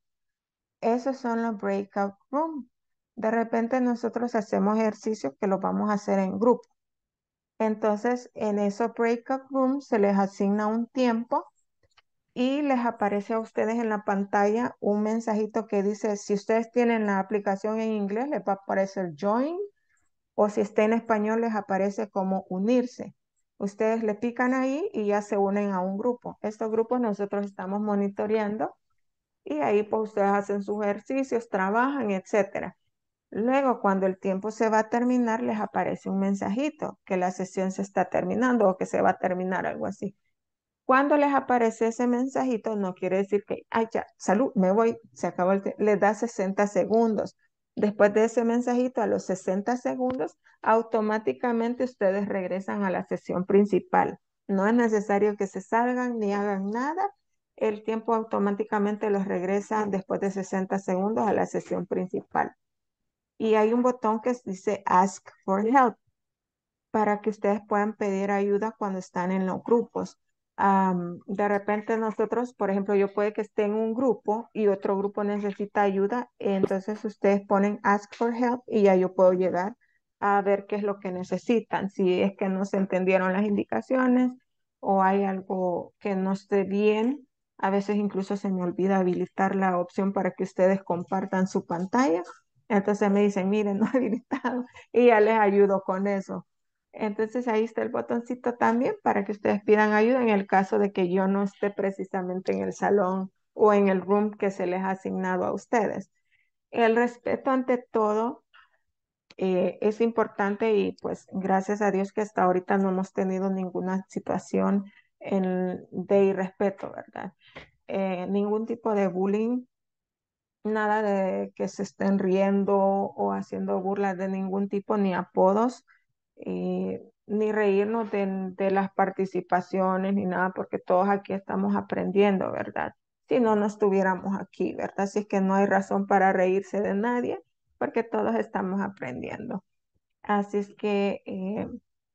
Esos son los breakout rooms. De repente nosotros hacemos ejercicios que los vamos a hacer en grupo. Entonces, en esos breakout rooms se les asigna un tiempo y les aparece a ustedes en la pantalla un mensajito que dice, si ustedes tienen la aplicación en inglés, les va a aparecer join, o si está en español, les aparece como unirse. Ustedes le pican ahí y ya se unen a un grupo. Estos grupos nosotros estamos monitoreando y ahí pues ustedes hacen sus ejercicios, trabajan, etcétera. Luego, cuando el tiempo se va a terminar, les aparece un mensajito que la sesión se está terminando o que se va a terminar, algo así. Cuando les aparece ese mensajito, no quiere decir que, ay, ya, salud, me voy, se acabó el tiempo. Les da 60 segundos. Después de ese mensajito, a los 60 segundos, automáticamente ustedes regresan a la sesión principal. No es necesario que se salgan ni hagan nada. El tiempo automáticamente los regresa después de 60 segundos a la sesión principal y hay un botón que dice Ask for Help para que ustedes puedan pedir ayuda cuando están en los grupos. de repente nosotros, por ejemplo, yo puede que esté en un grupo y otro grupo necesita ayuda, entonces ustedes ponen Ask for Help y ya yo puedo llegar a ver qué es lo que necesitan, si es que no se entendieron las indicaciones o hay algo que no esté bien. A veces incluso se me olvida habilitar la opción para que ustedes compartan su pantalla entonces me dicen, miren, [LAUGHS] no habilitado. Y ya les ayudo con eso. Entonces ahí está el botoncito también para que ustedes pidan ayuda en el caso de que yo no esté precisamente en el salón o en el room que se les ha asignado a ustedes. El respeto ante todo eh, es importante y pues gracias a Dios que hasta ahorita no hemos tenido ninguna situación de irrespeto, ¿verdad? Eh, ningún tipo de bullying nada de que se estén riendo o haciendo burlas de ningún tipo, ni apodos, ni reírnos de, las participaciones, ni nada, porque todos aquí estamos aprendiendo, ¿verdad? Si no, no estuviéramos aquí, ¿verdad? Así es que no hay razón para reírse de nadie, porque todos estamos aprendiendo. Así es que eh,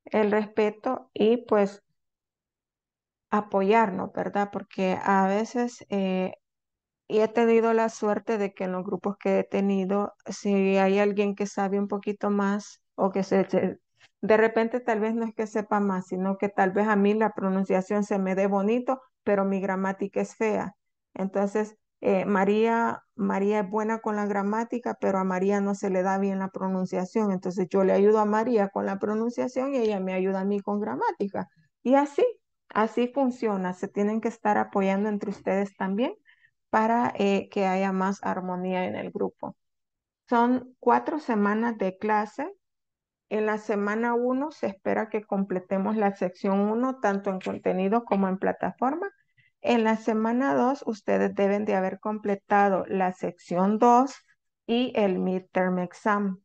el respeto y pues apoyarnos, ¿verdad? Porque a veces... Eh, y he tenido la suerte de que en los grupos que he tenido, si hay alguien que sabe un poquito más o que se, de repente tal vez no es que sepa más, sino que tal vez a mí la pronunciación se me dé bonito, pero mi gramática es fea. Entonces, eh, María, María es buena con la gramática, pero a María no se le da bien la pronunciación. Entonces yo le ayudo a María con la pronunciación y ella me ayuda a mí con gramática. Y así, así funciona. Se tienen que estar apoyando entre ustedes también para eh, que haya más armonía en el grupo. Son cuatro semanas de clase. En la semana 1 se espera que completemos la sección 1 tanto en contenido como en plataforma. En la semana 2 ustedes deben de haber completado la sección 2 y el midterm exam.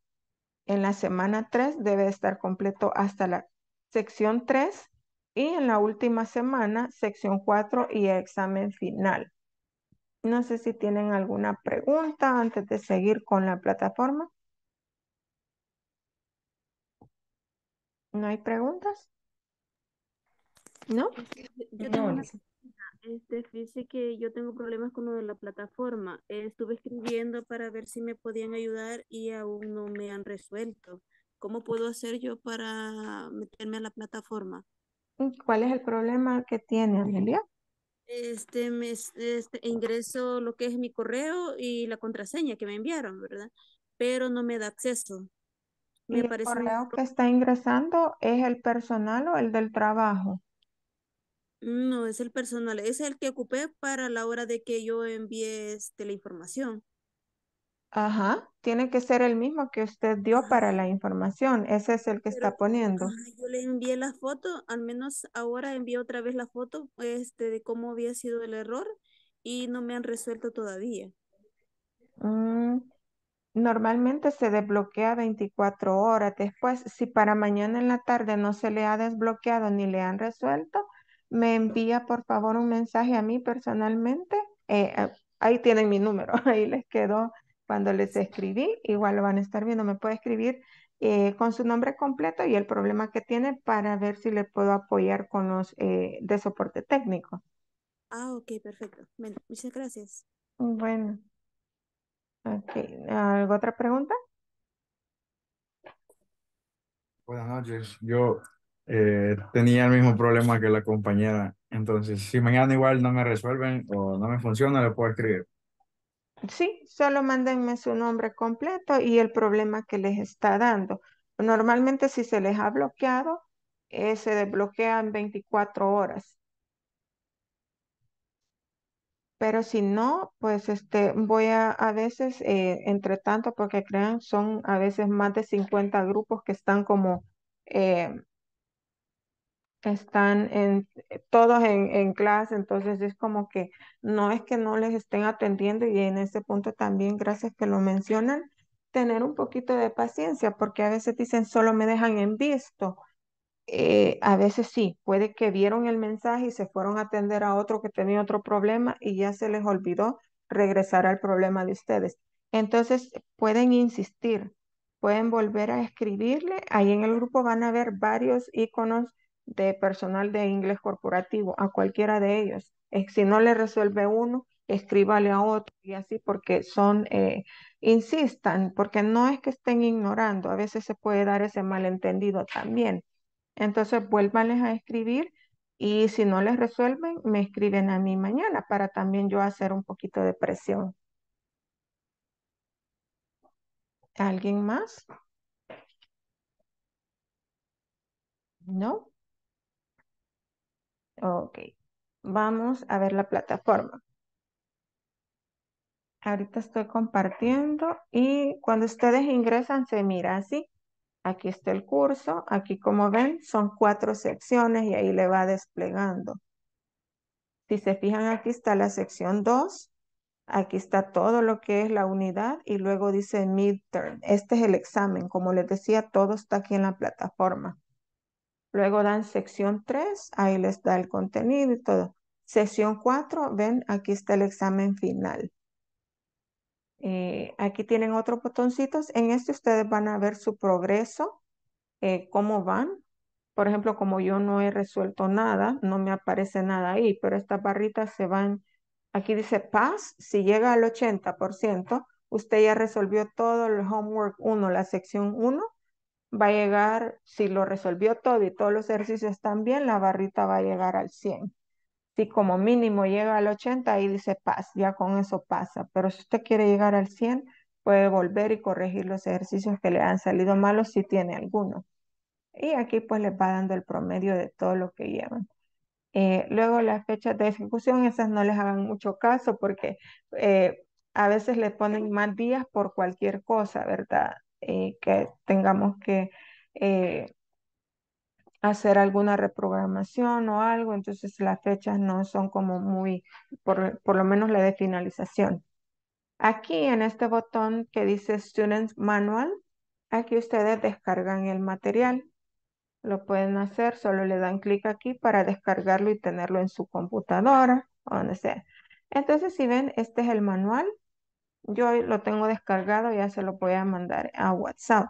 En la semana 3 debe estar completo hasta la sección 3 y en la última semana sección 4 y examen final. No sé si tienen alguna pregunta antes de seguir con la plataforma. ¿No hay preguntas? ¿No? Yo tengo este, fíjese que yo tengo problemas con lo de la plataforma. Estuve escribiendo para ver si me podían ayudar y aún no me han resuelto. ¿Cómo puedo hacer yo para meterme a la plataforma? ¿Cuál es el problema que tiene, Amelia? este, me, este, ingreso lo que es mi correo y la contraseña que me enviaron, ¿verdad? Pero no me da acceso. Me el correo que está ingresando es el personal o el del trabajo? No, es el personal, es el que ocupé para la hora de que yo envié este, la información. Ajá, tiene que ser el mismo que usted dio para la información. Ese es el que está poniendo. Yo le envié la foto, al menos ahora envié otra vez la foto este, de cómo había sido el error y no me han resuelto todavía. Mm, normalmente se desbloquea 24 horas después. Si para mañana en la tarde no se le ha desbloqueado ni le han resuelto, me envía por favor un mensaje a mí personalmente. Eh, ahí tienen mi número, [LAUGHS] ahí les quedó cuando les escribí, igual lo van a estar viendo, me puede escribir eh, con su nombre completo y el problema que tiene para ver si le puedo apoyar con los eh, de soporte técnico. Ah, ok, perfecto. Bueno, muchas gracias. Bueno. Okay. ¿Alguna otra pregunta? Buenas noches. Yo eh, tenía el mismo problema que la compañera. Entonces, si mañana igual no me resuelven o no me funciona, le puedo escribir. Sí, solo mándenme su nombre completo y el problema que les está dando. Normalmente si se les ha bloqueado, eh, se desbloquea en 24 horas. Pero si no, pues este, voy a a veces, eh, entre tanto, porque crean, son a veces más de 50 grupos que están como eh, están en, eh, todos en, clase, entonces es como que no es que no les estén atendiendo y en ese punto también, gracias que lo mencionan, tener un poquito de paciencia porque a veces dicen solo me dejan en visto. Eh, a veces sí, puede que vieron el mensaje y se fueron a atender a otro que tenía otro problema y ya se les olvidó regresar al problema de ustedes. Entonces pueden insistir, pueden volver a escribirle. Ahí en el grupo van a ver varios iconos de personal de inglés corporativo, a cualquiera de ellos. Eh, si no le resuelve uno, escríbale a otro y así porque son, eh, insistan, porque no es que estén ignorando, a veces se puede dar ese malentendido también. Entonces vuélvanles a escribir y si no les resuelven, me escriben a mí mañana para también yo hacer un poquito de presión. ¿Alguien más? ¿No? Ok, vamos a ver la plataforma. Ahorita estoy compartiendo y cuando ustedes ingresan se mira así. Aquí está el curso, aquí como ven son cuatro secciones y ahí le va desplegando. Si se fijan aquí está la sección 2, aquí está todo lo que es la unidad y luego dice midterm. Este es el examen, como les decía todo está aquí en la plataforma. Luego dan sección 3, ahí les da el contenido y todo. Sección 4, ven, aquí está el examen final. Eh, aquí tienen otro botoncitos. En este ustedes van a ver su progreso, eh, cómo van. Por ejemplo, como yo no he resuelto nada, no me aparece nada ahí, pero estas barritas se van. Aquí dice PASS, si llega al 80%, usted ya resolvió todo el homework 1, la sección 1 va a llegar, si lo resolvió todo y todos los ejercicios están bien, la barrita va a llegar al 100. Si como mínimo llega al 80, ahí dice paz, ya con eso pasa. Pero si usted quiere llegar al 100, puede volver y corregir los ejercicios que le han salido malos si tiene alguno. Y aquí pues les va dando el promedio de todo lo que llevan. Eh, luego las fechas de ejecución, esas no les hagan mucho caso porque eh, a veces le ponen más días por cualquier cosa, ¿verdad? Eh, que tengamos que eh, hacer alguna reprogramación o algo, entonces las fechas no son como muy, por, por lo menos la de finalización. Aquí en este botón que dice Students Manual, aquí ustedes descargan el material. Lo pueden hacer, solo le dan clic aquí para descargarlo y tenerlo en su computadora o donde sea. Entonces, si ven, este es el manual yo lo tengo descargado, ya se lo voy a mandar a WhatsApp.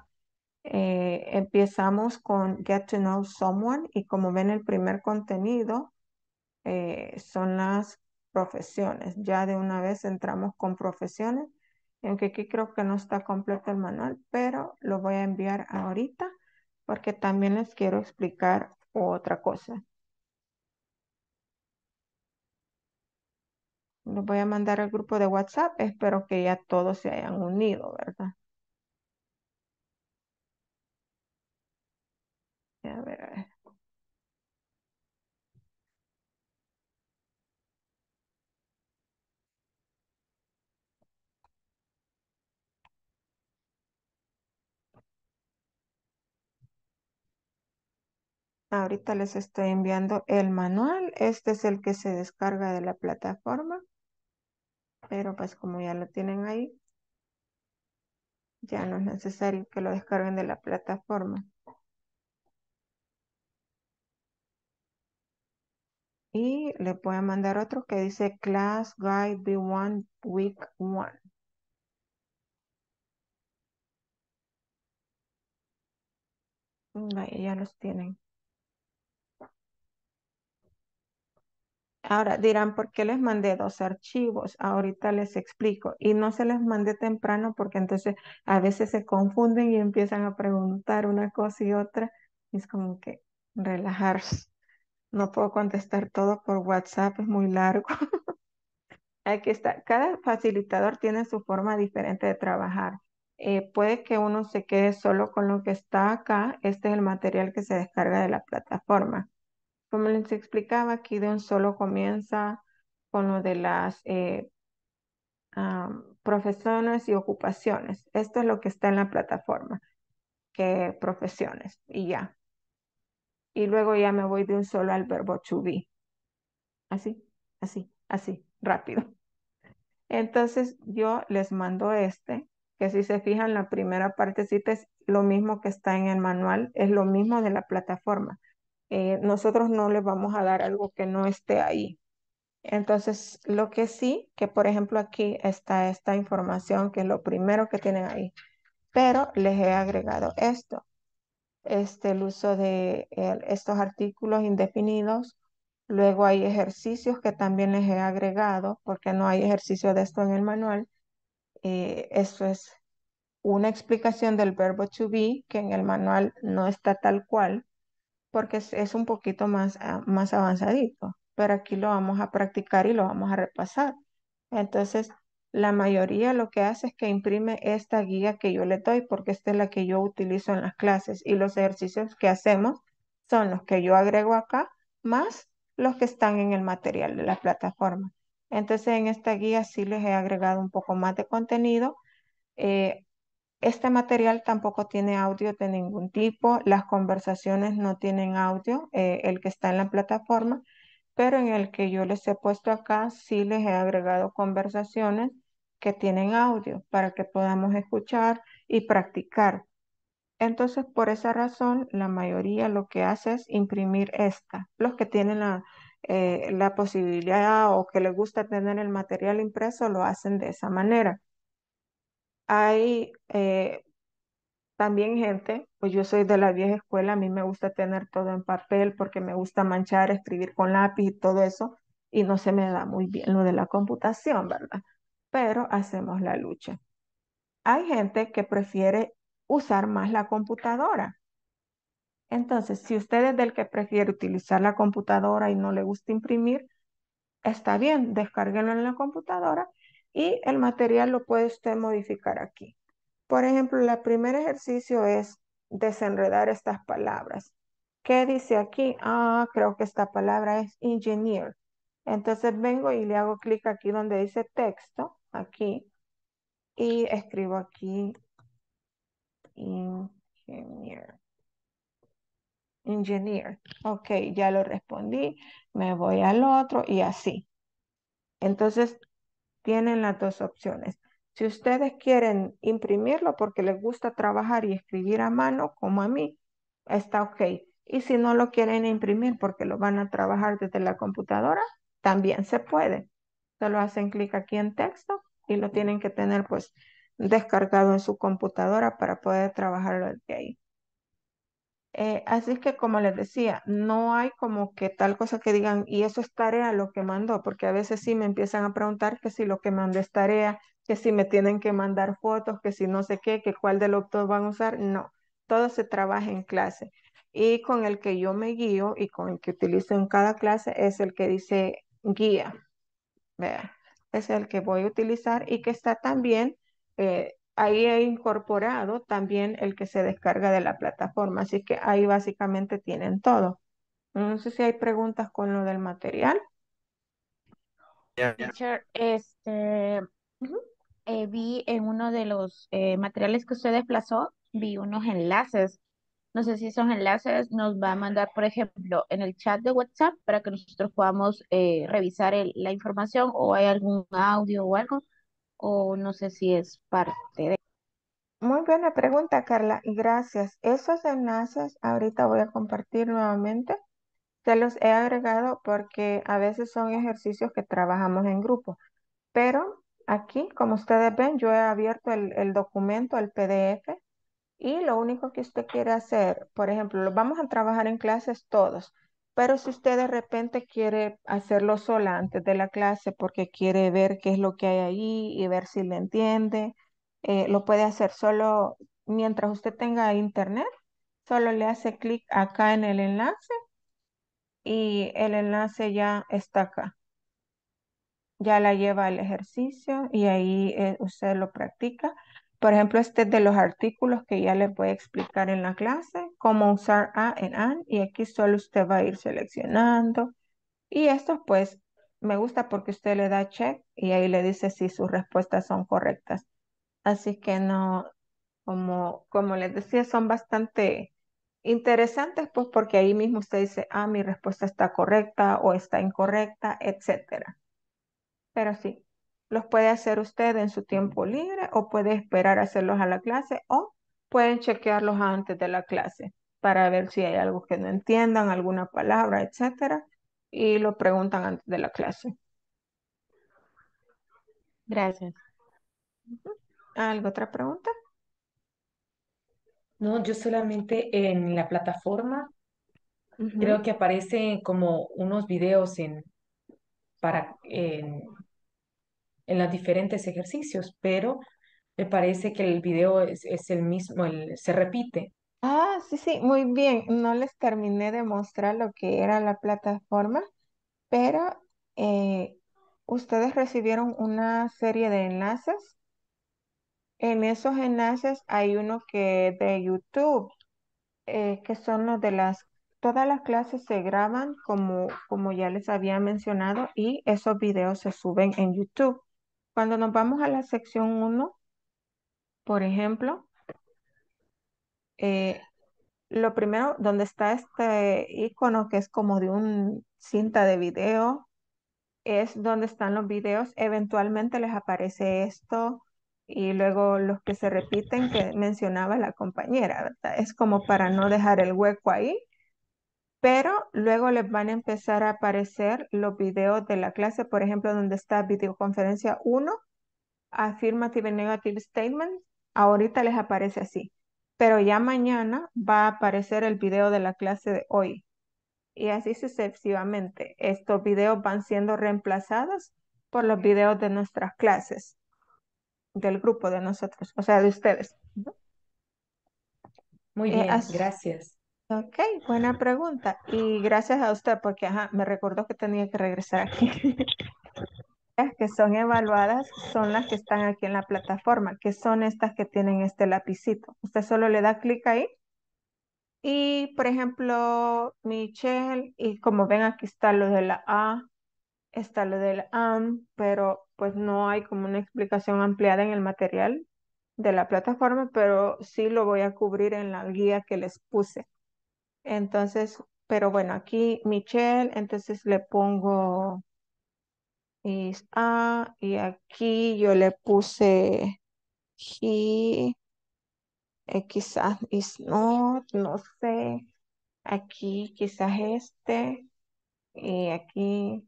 Eh, empezamos con Get to Know Someone y como ven el primer contenido eh, son las profesiones. Ya de una vez entramos con profesiones, aunque aquí creo que no está completo el manual, pero lo voy a enviar ahorita porque también les quiero explicar otra cosa. Los voy a mandar al grupo de WhatsApp. Espero que ya todos se hayan unido, ¿verdad? A ver, a ver. Ahorita les estoy enviando el manual. Este es el que se descarga de la plataforma pero pues como ya lo tienen ahí, ya no es necesario que lo descarguen de la plataforma. Y le a mandar otro que dice Class Guide B1 Week 1. Vaya, mm, ya los tienen. Ahora dirán, ¿por qué les mandé dos archivos? Ahorita les explico. Y no se les mandé temprano porque entonces a veces se confunden y empiezan a preguntar una cosa y otra. es como que relajarse. No puedo contestar todo por WhatsApp, es muy largo. [LAUGHS] Aquí está. Cada facilitador tiene su forma diferente de trabajar. Eh, puede que uno se quede solo con lo que está acá. Este es el material que se descarga de la plataforma como les explicaba, aquí de un solo comienza con lo de las eh, profesiones y ocupaciones. Esto es lo que está en la plataforma, que profesiones y ya. Y luego ya me voy de un solo al verbo to be. Así, así, así, rápido. Entonces yo les mando este, que si se fijan la primera partecita es lo mismo que está en el manual, es lo mismo de la plataforma eh, nosotros no les vamos a dar algo que no esté ahí. Entonces, lo que sí, que por ejemplo aquí está esta información, que es lo primero que tienen ahí, pero les he agregado esto, este, el uso de estos artículos indefinidos, luego hay ejercicios que también les he agregado, porque no hay ejercicio de esto en el manual, eh, eso esto es una explicación del verbo to be, que en el manual no está tal cual, porque es, un poquito más, ah, más avanzadito, pero aquí lo vamos a practicar y lo vamos a repasar. Entonces, la mayoría lo que hace es que imprime esta guía que yo le doy, porque esta es la que yo utilizo en las clases y los ejercicios que hacemos son los que yo agrego acá, más los que están en el material de la plataforma. Entonces, en esta guía sí les he agregado un poco más de contenido. Eh, este material tampoco tiene audio de ningún tipo, las conversaciones no tienen audio, eh, el que está en la plataforma, pero en el que yo les he puesto acá sí les he agregado conversaciones que tienen audio para que podamos escuchar y practicar. Entonces, por esa razón, la mayoría lo que hace es imprimir esta. Los que tienen la, eh, la posibilidad o que les gusta tener el material impreso lo hacen de esa manera. Hay eh, también gente, pues yo soy de la vieja escuela, a mí me gusta tener todo en papel porque me gusta manchar, escribir con lápiz y todo eso, y no se me da muy bien lo de la computación, ¿verdad? Pero hacemos la lucha. Hay gente que prefiere usar más la computadora. Entonces, si usted es del que prefiere utilizar la computadora y no le gusta imprimir, está bien, descárguelo en la computadora y el material lo puede usted modificar aquí. Por ejemplo, el primer ejercicio es desenredar estas palabras. ¿Qué dice aquí? Ah, creo que esta palabra es engineer. Entonces vengo y le hago clic aquí donde dice texto, aquí, y escribo aquí engineer. Engineer. Ok, ya lo respondí. Me voy al otro y así. Entonces, tienen las dos opciones. Si ustedes quieren imprimirlo porque les gusta trabajar y escribir a mano, como a mí, está ok. Y si no lo quieren imprimir porque lo van a trabajar desde la computadora, también se puede. Solo hacen clic aquí en texto y lo tienen que tener pues descargado en su computadora para poder trabajarlo desde ahí. Eh, así que, como les decía, no hay como que tal cosa que digan, y eso es tarea lo que mandó, porque a veces sí me empiezan a preguntar que si lo que mandé es tarea, que si me tienen que mandar fotos, que si no sé qué, que cuál de los dos van a usar. No, todo se trabaja en clase. Y con el que yo me guío y con el que utilizo en cada clase es el que dice guía. Vea, es el que voy a utilizar y que está también eh, ahí he incorporado también el que se descarga de la plataforma, así que ahí básicamente tienen todo. No sé si hay preguntas con lo del material. este, eh, vi en uno de los eh, materiales que usted desplazó, vi unos enlaces. No sé si esos enlaces nos va a mandar, por ejemplo, en el chat de WhatsApp para que nosotros podamos eh, revisar la información o hay algún audio o algo o no sé si es parte de... Muy buena pregunta, Carla. Gracias. Esos enlaces ahorita voy a compartir nuevamente. Se los he agregado porque a veces son ejercicios que trabajamos en grupo. Pero aquí, como ustedes ven, yo he abierto el, documento, el PDF, y lo único que usted quiere hacer, por ejemplo, lo vamos a trabajar en clases todos. Pero si usted de repente quiere hacerlo sola antes de la clase porque quiere ver qué es lo que hay ahí y ver si le entiende, eh, lo puede hacer solo mientras usted tenga internet. Solo le hace clic acá en el enlace y el enlace ya está acá. Ya la lleva al ejercicio y ahí eh, usted lo practica. Por ejemplo, este de los artículos que ya les voy a explicar en la clase, cómo usar a en an, y aquí solo usted va a ir seleccionando. Y estos pues me gusta porque usted le da check y ahí le dice si sus respuestas son correctas. Así que no, como, como les decía, son bastante interesantes pues porque ahí mismo usted dice, ah, mi respuesta está correcta o está incorrecta, etcétera. Pero sí, los puede hacer usted en su tiempo libre o puede esperar hacerlos a la clase o pueden chequearlos antes de la clase para ver si hay algo que no entiendan, alguna palabra, etcétera, y lo preguntan antes de la clase. Gracias. ¿Algo otra pregunta? No, yo solamente en la plataforma creo que aparecen como unos videos en para en, en los diferentes ejercicios, pero me parece que el video es, el mismo, se repite. Ah, sí, sí, muy bien. No les terminé de mostrar lo que era la plataforma, pero eh, ustedes recibieron una serie de enlaces. En esos enlaces hay uno que de YouTube, eh, que son los de las, todas las clases se graban como, como ya les había mencionado y esos videos se suben en YouTube. Cuando nos vamos a la sección 1, por ejemplo, eh, lo primero, donde está este icono que es como de un cinta de video, es donde están los videos. Eventualmente les aparece esto y luego los que se repiten que mencionaba la compañera, ¿verdad? Es como para no dejar el hueco ahí pero luego les van a empezar a aparecer los videos de la clase, por ejemplo, donde está videoconferencia 1, affirmative and negative statement, ahorita les aparece así, pero ya mañana va a aparecer el video de la clase de hoy. Y así sucesivamente, estos videos van siendo reemplazados por los videos de nuestras clases, del grupo de nosotros, o sea, de ustedes. Muy eh, bien, gracias. Ok, buena pregunta. Y gracias a usted porque me recordó que tenía que regresar aquí. [LAUGHS] las que son evaluadas son las que están aquí en la plataforma, que son estas que tienen este lapicito. Usted solo le da clic ahí. Y, por ejemplo, Michelle, y como ven aquí está lo de la A, está lo del AM, pero pues no hay como una explicación ampliada en el material de la plataforma, pero sí lo voy a cubrir en la guía que les puse. Entonces, pero bueno, aquí Michelle, entonces le pongo is a y aquí yo le puse he, quizás is not, no sé. Aquí quizás este y aquí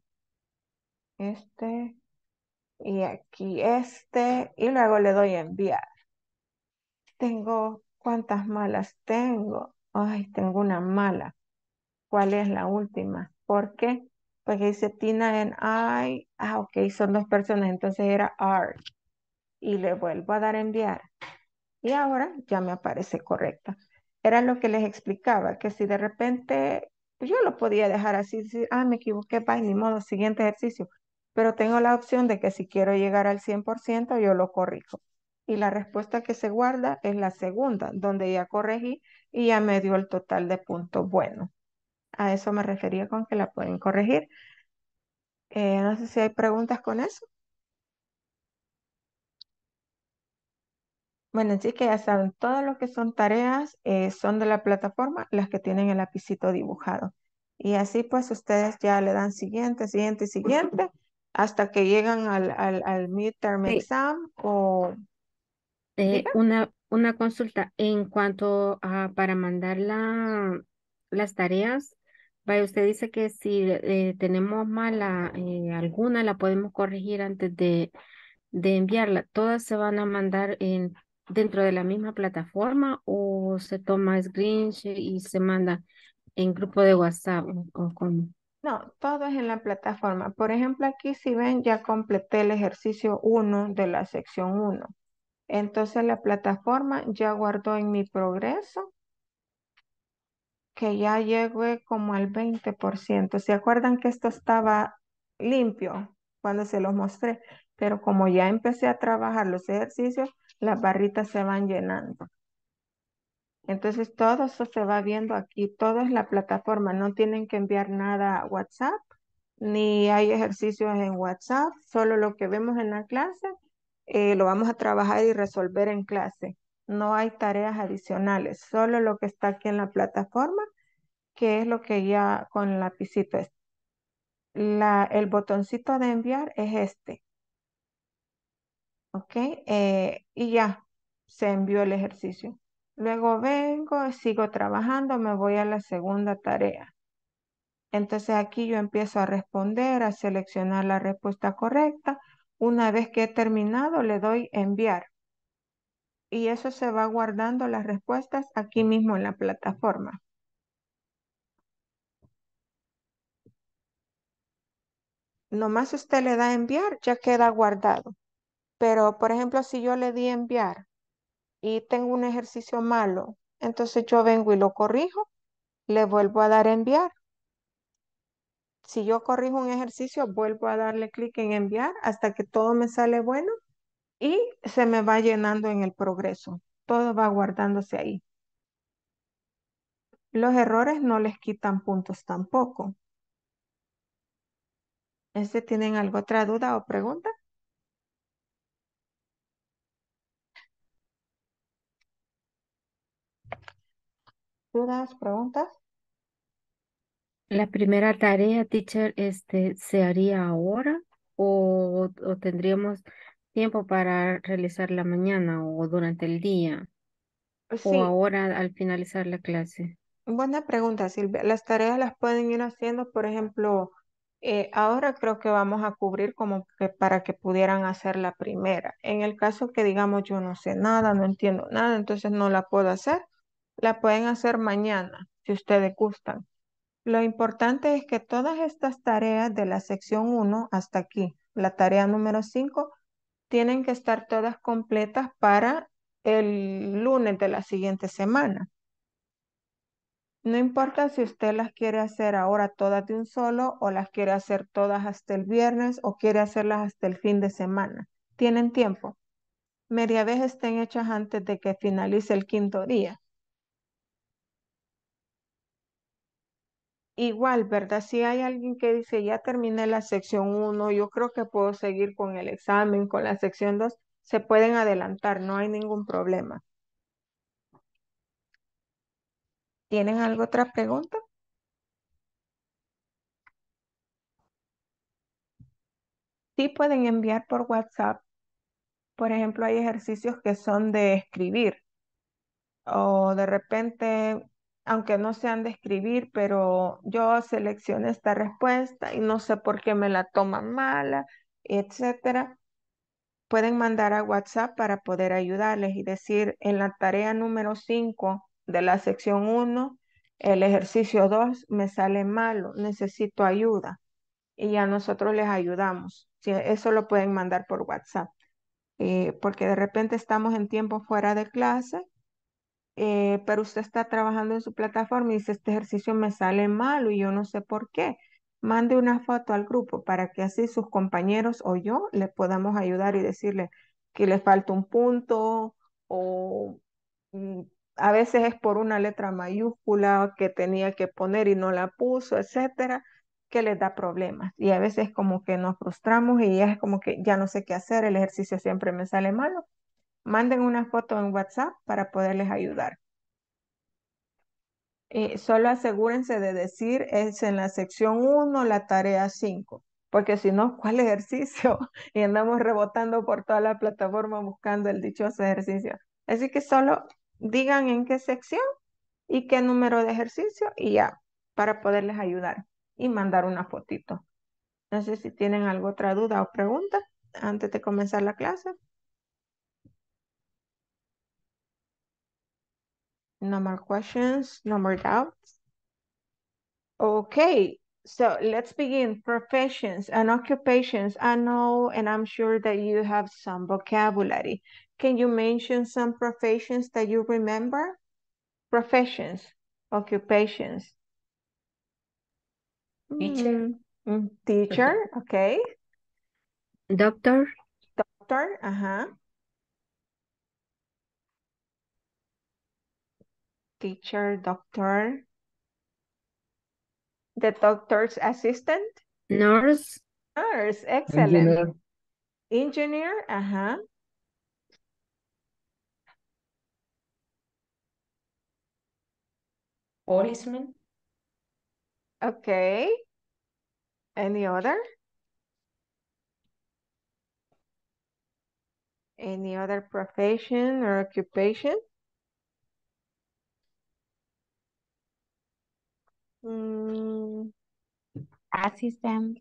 este y aquí este y luego le doy enviar. Tengo, ¿cuántas malas tengo? Ay, tengo una mala. ¿Cuál es la última? ¿Por qué? Porque dice Tina en I. Ah, ok, son dos personas, entonces era R Y le vuelvo a dar enviar. Y ahora ya me aparece correcta. Era lo que les explicaba, que si de repente pues, yo lo podía dejar así, ah, me equivoqué, bye, ni modo, siguiente ejercicio. Pero tengo la opción de que si quiero llegar al 100%, yo lo corrijo. Y la respuesta que se guarda es la segunda, donde ya corregí y ya me dio el total de puntos bueno A eso me refería con que la pueden corregir. Eh, no sé si hay preguntas con eso. Bueno, sí que ya saben, todo lo que son tareas eh, son de la plataforma, las que tienen el lapicito dibujado. Y así pues ustedes ya le dan siguiente, siguiente, siguiente, hasta que llegan al, al, al midterm exam o... Eh, una, una consulta en cuanto a para mandar las tareas. Vaya, usted dice que si eh, tenemos mala eh, alguna, la podemos corregir antes de, de, enviarla. ¿Todas se van a mandar en, dentro de la misma plataforma o se toma screenshot y se manda en grupo de WhatsApp o con... No, todo es en la plataforma. Por ejemplo, aquí si ven, ya completé el ejercicio 1 de la sección 1. Entonces la plataforma ya guardó en mi progreso que ya llegué como al 20%. ¿Se acuerdan que esto estaba limpio cuando se los mostré? Pero como ya empecé a trabajar los ejercicios, las barritas se van llenando. Entonces todo eso se va viendo aquí, todo es la plataforma, no tienen que enviar nada a WhatsApp, ni hay ejercicios en WhatsApp, solo lo que vemos en la clase eh, lo vamos a trabajar y resolver en clase. No hay tareas adicionales, solo lo que está aquí en la plataforma, que es lo que ya con el lapicito es. Este. el botoncito de enviar es este. ¿Ok? Eh, y ya se envió el ejercicio. Luego vengo, sigo trabajando, me voy a la segunda tarea. Entonces aquí yo empiezo a responder, a seleccionar la respuesta correcta una vez que he terminado, le doy enviar. Y eso se va guardando las respuestas aquí mismo en la plataforma. Nomás usted le da enviar, ya queda guardado. Pero, por ejemplo, si yo le di enviar y tengo un ejercicio malo, entonces yo vengo y lo corrijo, le vuelvo a dar enviar si yo corrijo un ejercicio, vuelvo a darle clic en enviar hasta que todo me sale bueno y se me va llenando en el progreso. Todo va guardándose ahí. Los errores no les quitan puntos tampoco. ¿Este tienen alguna otra duda o pregunta? ¿Dudas, preguntas? La primera tarea, teacher, este, ¿se haría ahora o, tendríamos tiempo para realizarla mañana o durante el día? ¿O ahora al finalizar la clase? Buena pregunta, Silvia. Las tareas las pueden ir haciendo, por ejemplo, eh, ahora creo que vamos a cubrir como que para que pudieran hacer la primera. En el caso que digamos yo no sé nada, no entiendo nada, entonces no la puedo hacer, la pueden hacer mañana, si ustedes gustan. Lo importante es que todas estas tareas de la sección 1 hasta aquí, la tarea número 5, tienen que estar todas completas para el lunes de la siguiente semana. No importa si usted las quiere hacer ahora todas de un solo o las quiere hacer todas hasta el viernes o quiere hacerlas hasta el fin de semana. Tienen tiempo. Media vez estén hechas antes de que finalice el quinto día. igual, ¿verdad? Si hay alguien que dice, ya terminé la sección 1, yo creo que puedo seguir con el examen, con la sección 2, se pueden adelantar, no hay ningún problema. ¿Tienen alguna otra pregunta? Sí pueden enviar por WhatsApp. Por ejemplo, hay ejercicios que son de escribir o de repente aunque no sean de escribir, pero yo seleccioné esta respuesta y no sé por qué me la toman mala, etcétera. Pueden mandar a WhatsApp para poder ayudarles y decir en la tarea número 5 de la sección 1, el ejercicio 2 me sale malo, necesito ayuda. Y a nosotros les ayudamos. eso lo pueden mandar por WhatsApp. Eh, porque de repente estamos en tiempo fuera de clase eh, pero usted está trabajando en su plataforma y dice, este ejercicio me sale malo y yo no sé por qué. Mande una foto al grupo para que así sus compañeros o yo le podamos ayudar y decirle que le falta un punto o mm, a veces es por una letra mayúscula que tenía que poner y no la puso, etcétera, que les da problemas. Y a veces como que nos frustramos y es como que ya no sé qué hacer, el ejercicio siempre me sale malo manden una foto en WhatsApp para poderles ayudar. y eh, solo asegúrense de decir es en la sección 1, la tarea 5, porque si no, ¿cuál ejercicio? [LAUGHS] Y andamos rebotando por toda la plataforma buscando el dichoso ejercicio. Así que solo digan en qué sección y qué número de ejercicio y ya, para poderles ayudar y mandar una fotito. No sé si tienen alguna otra duda o pregunta antes de comenzar la clase. No more questions, no more doubts. Okay, so let's begin. Professions and occupations. I know and I'm sure that you have some vocabulary. Can you mention some professions that you remember? Professions, occupations. Teacher. Mm, teacher, okay. Doctor. Doctor, uh-huh. teacher, doctor, the doctor's assistant, nurse, nurse, excellent, engineer, engineer uh huh. Policeman. Okay. Any other? Any other profession or occupation? Mm, assistant.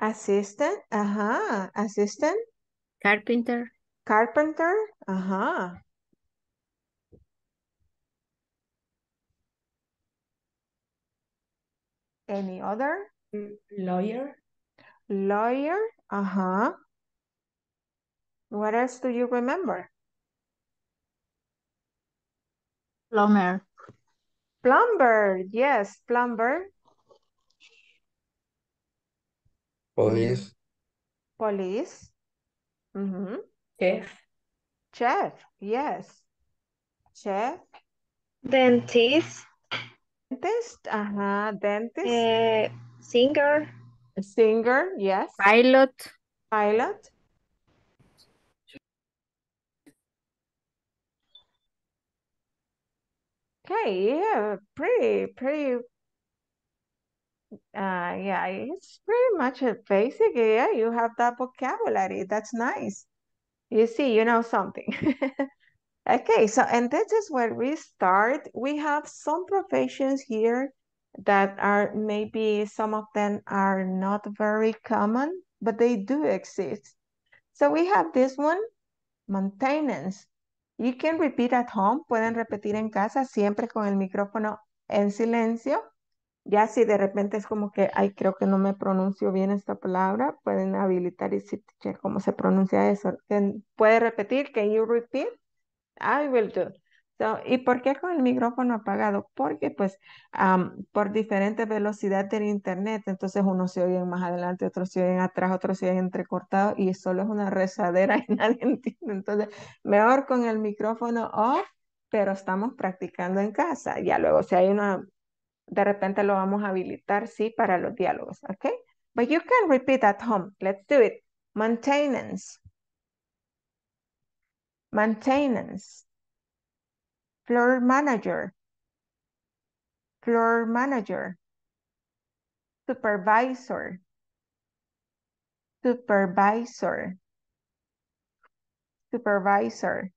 Assistant. assistant, huh assistant, Carpenter. carpenter, uh-huh. Any other? Lawyer. Lawyer, uh-huh. What else do you remember? Plumber. Plumber, yes, plumber. Police. Police. Mm -hmm. Chef. Chef, yes. Chef. Dentist. Dentist, uh-huh, dentist. Uh, singer. Singer, yes. Pilot. Pilot. Okay, yeah, pretty, pretty, uh, yeah, it's pretty much a basic. Yeah, you have that vocabulary. That's nice. You see, you know something. [LAUGHS] okay, so, and this is where we start. We have some professions here that are maybe some of them are not very common, but they do exist. So we have this one, maintenance. You can repeat at home. Pueden repetir en casa siempre con el micrófono en silencio. Ya si de repente es como que, ay, creo que no me pronuncio bien esta palabra, pueden habilitar y check cómo se pronuncia eso. Puede repetir, can you repeat? I will do. ¿Y por qué con el micrófono apagado? Porque pues por diferente velocidad del internet, entonces unos se oyen más adelante, otros se oyen atrás, otros se oyen entrecortados y solo es una rezadera y [LAUGHS] nadie entiende. Entonces, mejor con el micrófono off, pero estamos practicando en casa. Ya luego, si hay una, de repente lo vamos a habilitar, sí, para los diálogos, ¿ok? But you can repeat at home. Let's do it. Maintenance. Maintenance. floor manager, floor manager, supervisor, supervisor, supervisor,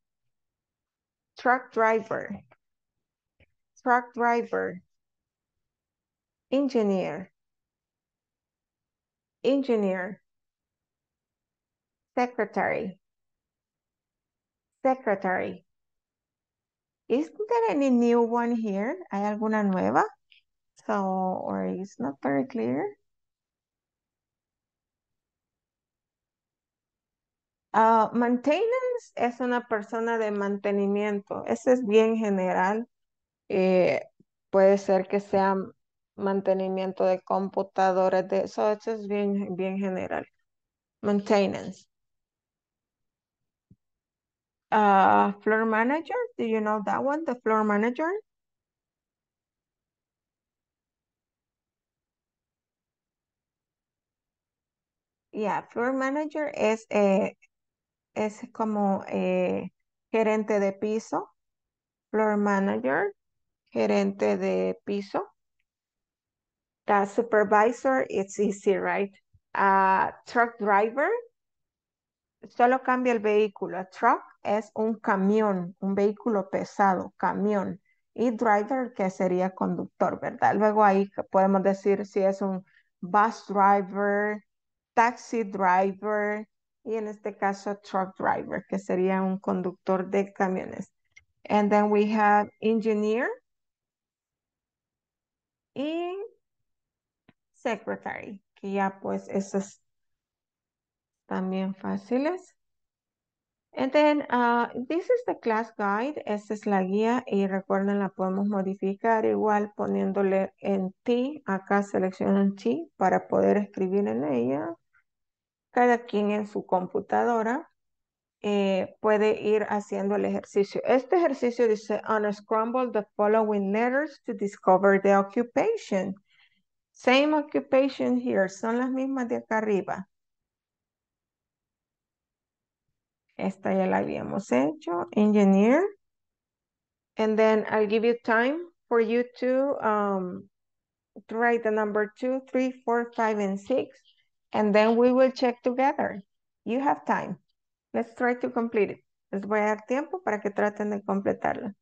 truck driver, truck driver, engineer, engineer, secretary, secretary, Isn't there any new one here? ¿Hay alguna nueva? So, or it's not very clear. Ah, maintenance es una persona de mantenimiento. Ese es bien general. Eh, puede ser que sea mantenimiento de computadores. De, eso es bien, bien general. Maintenance uh, floor manager. Do you know that one, the floor manager? Yeah, floor manager es, eh, es como eh, gerente de piso. Floor manager, gerente de piso. The supervisor, it's easy, right? Uh, truck driver, solo cambia el vehículo. a Truck es un camión, un vehículo pesado, camión. Y driver, que sería conductor, ¿verdad? Luego ahí podemos decir si es un bus driver, taxi driver y en este caso truck driver, que sería un conductor de camiones. And then we have engineer y secretary, que ya pues esas también fáciles. And then uh, this is the class guide, esta es la guía y recuerden la podemos modificar igual poniéndole en T, acá seleccionan T para poder escribir en ella. Cada quien en su computadora eh, puede ir haciendo el ejercicio. Este ejercicio dice unscramble the following letters to discover the occupation. Same occupation here, son las mismas de acá arriba. Esta ya la habíamos hecho. Engineer. And then I'll give you time for you um, to, write the number two, three, four, five, and six. And then we will check together. You have time. Let's try to complete it. Les voy a dar tiempo para que traten de completarlo.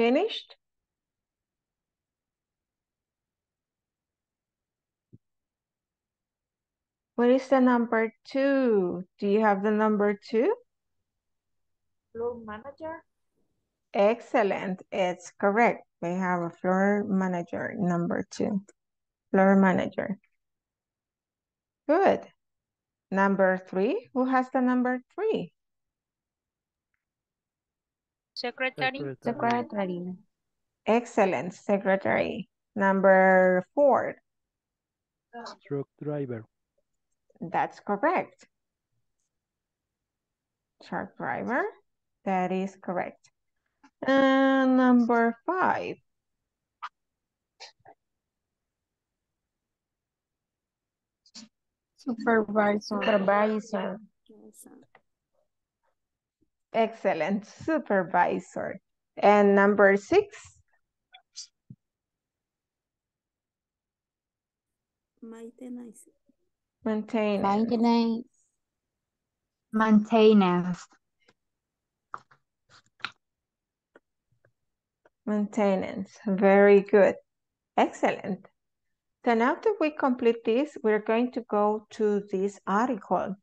Finished? What is the number two? Do you have the number two? Floor manager. Excellent. It's correct. We have a floor manager, number two. Floor manager. Good. Number three. Who has the number three? Secretary. Secretary. Excellent, secretary. Number four. Truck driver. That's correct. Truck driver. That is correct. And number five. Supervisor. Supervisor. Excellent, supervisor. And number six? Maintenance. Maintenance. Maintenance. Maintenance. Very good. Excellent. Then after we complete this, we're going to go to this article.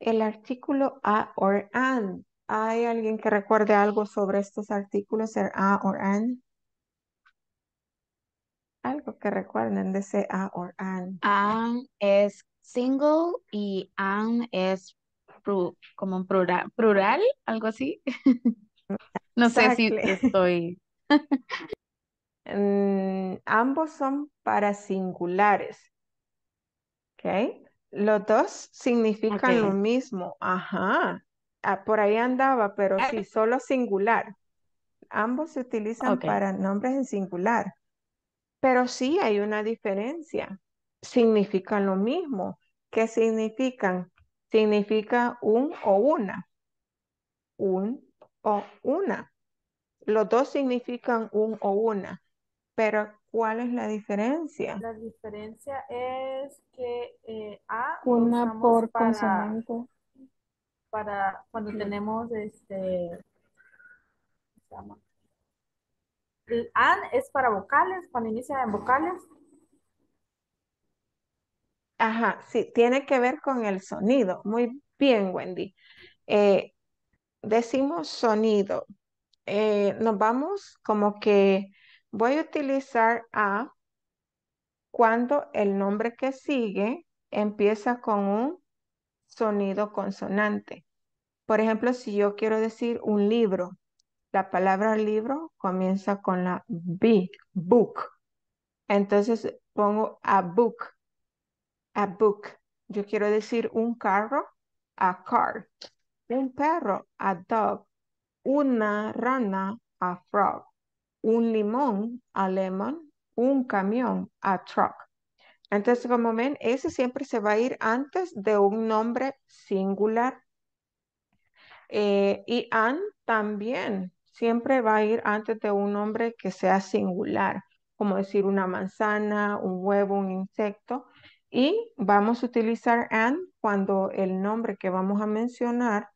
El artículo a or an. ¿Hay alguien que recuerde algo sobre estos artículos, el a o an? Algo que recuerden de ese a o an. An es single y an es como plural, algo así. [LAUGHS] no sé si estoy. [LAUGHS] Mm, ambos son para singulares. ¿Ok? Los dos significan lo mismo. Ajá. Ah, por ahí andaba, pero ah, sí, solo singular. Ambos se utilizan para nombres en singular. Pero sí hay una diferencia. Significan lo mismo. ¿Qué significan? Significa un o una. Un o una. Los dos significan un o una. Pero ¿cuál es la diferencia? La diferencia es que eh, A una por para cuando tenemos este. Se llama? an es para vocales, cuando inicia en vocales. Ajá, sí, tiene que ver con el sonido. Muy bien, Wendy. Eh, decimos sonido. Eh, nos vamos como que voy a utilizar a cuando el nombre que sigue empieza con un sonido consonante. Por ejemplo, si yo quiero decir un libro, la palabra libro comienza con la B, book. Entonces pongo a book, a book. Yo quiero decir un carro, a car. Un perro, a dog. Una rana, a frog. Un limón, a lemon. Un camión, a truck. Entonces, como ven, ese siempre se va a ir antes de un nombre singular eh, y an también siempre va a ir antes de un nombre que sea singular, como decir una manzana, un huevo, un insecto. Y vamos a utilizar an cuando el nombre que vamos a mencionar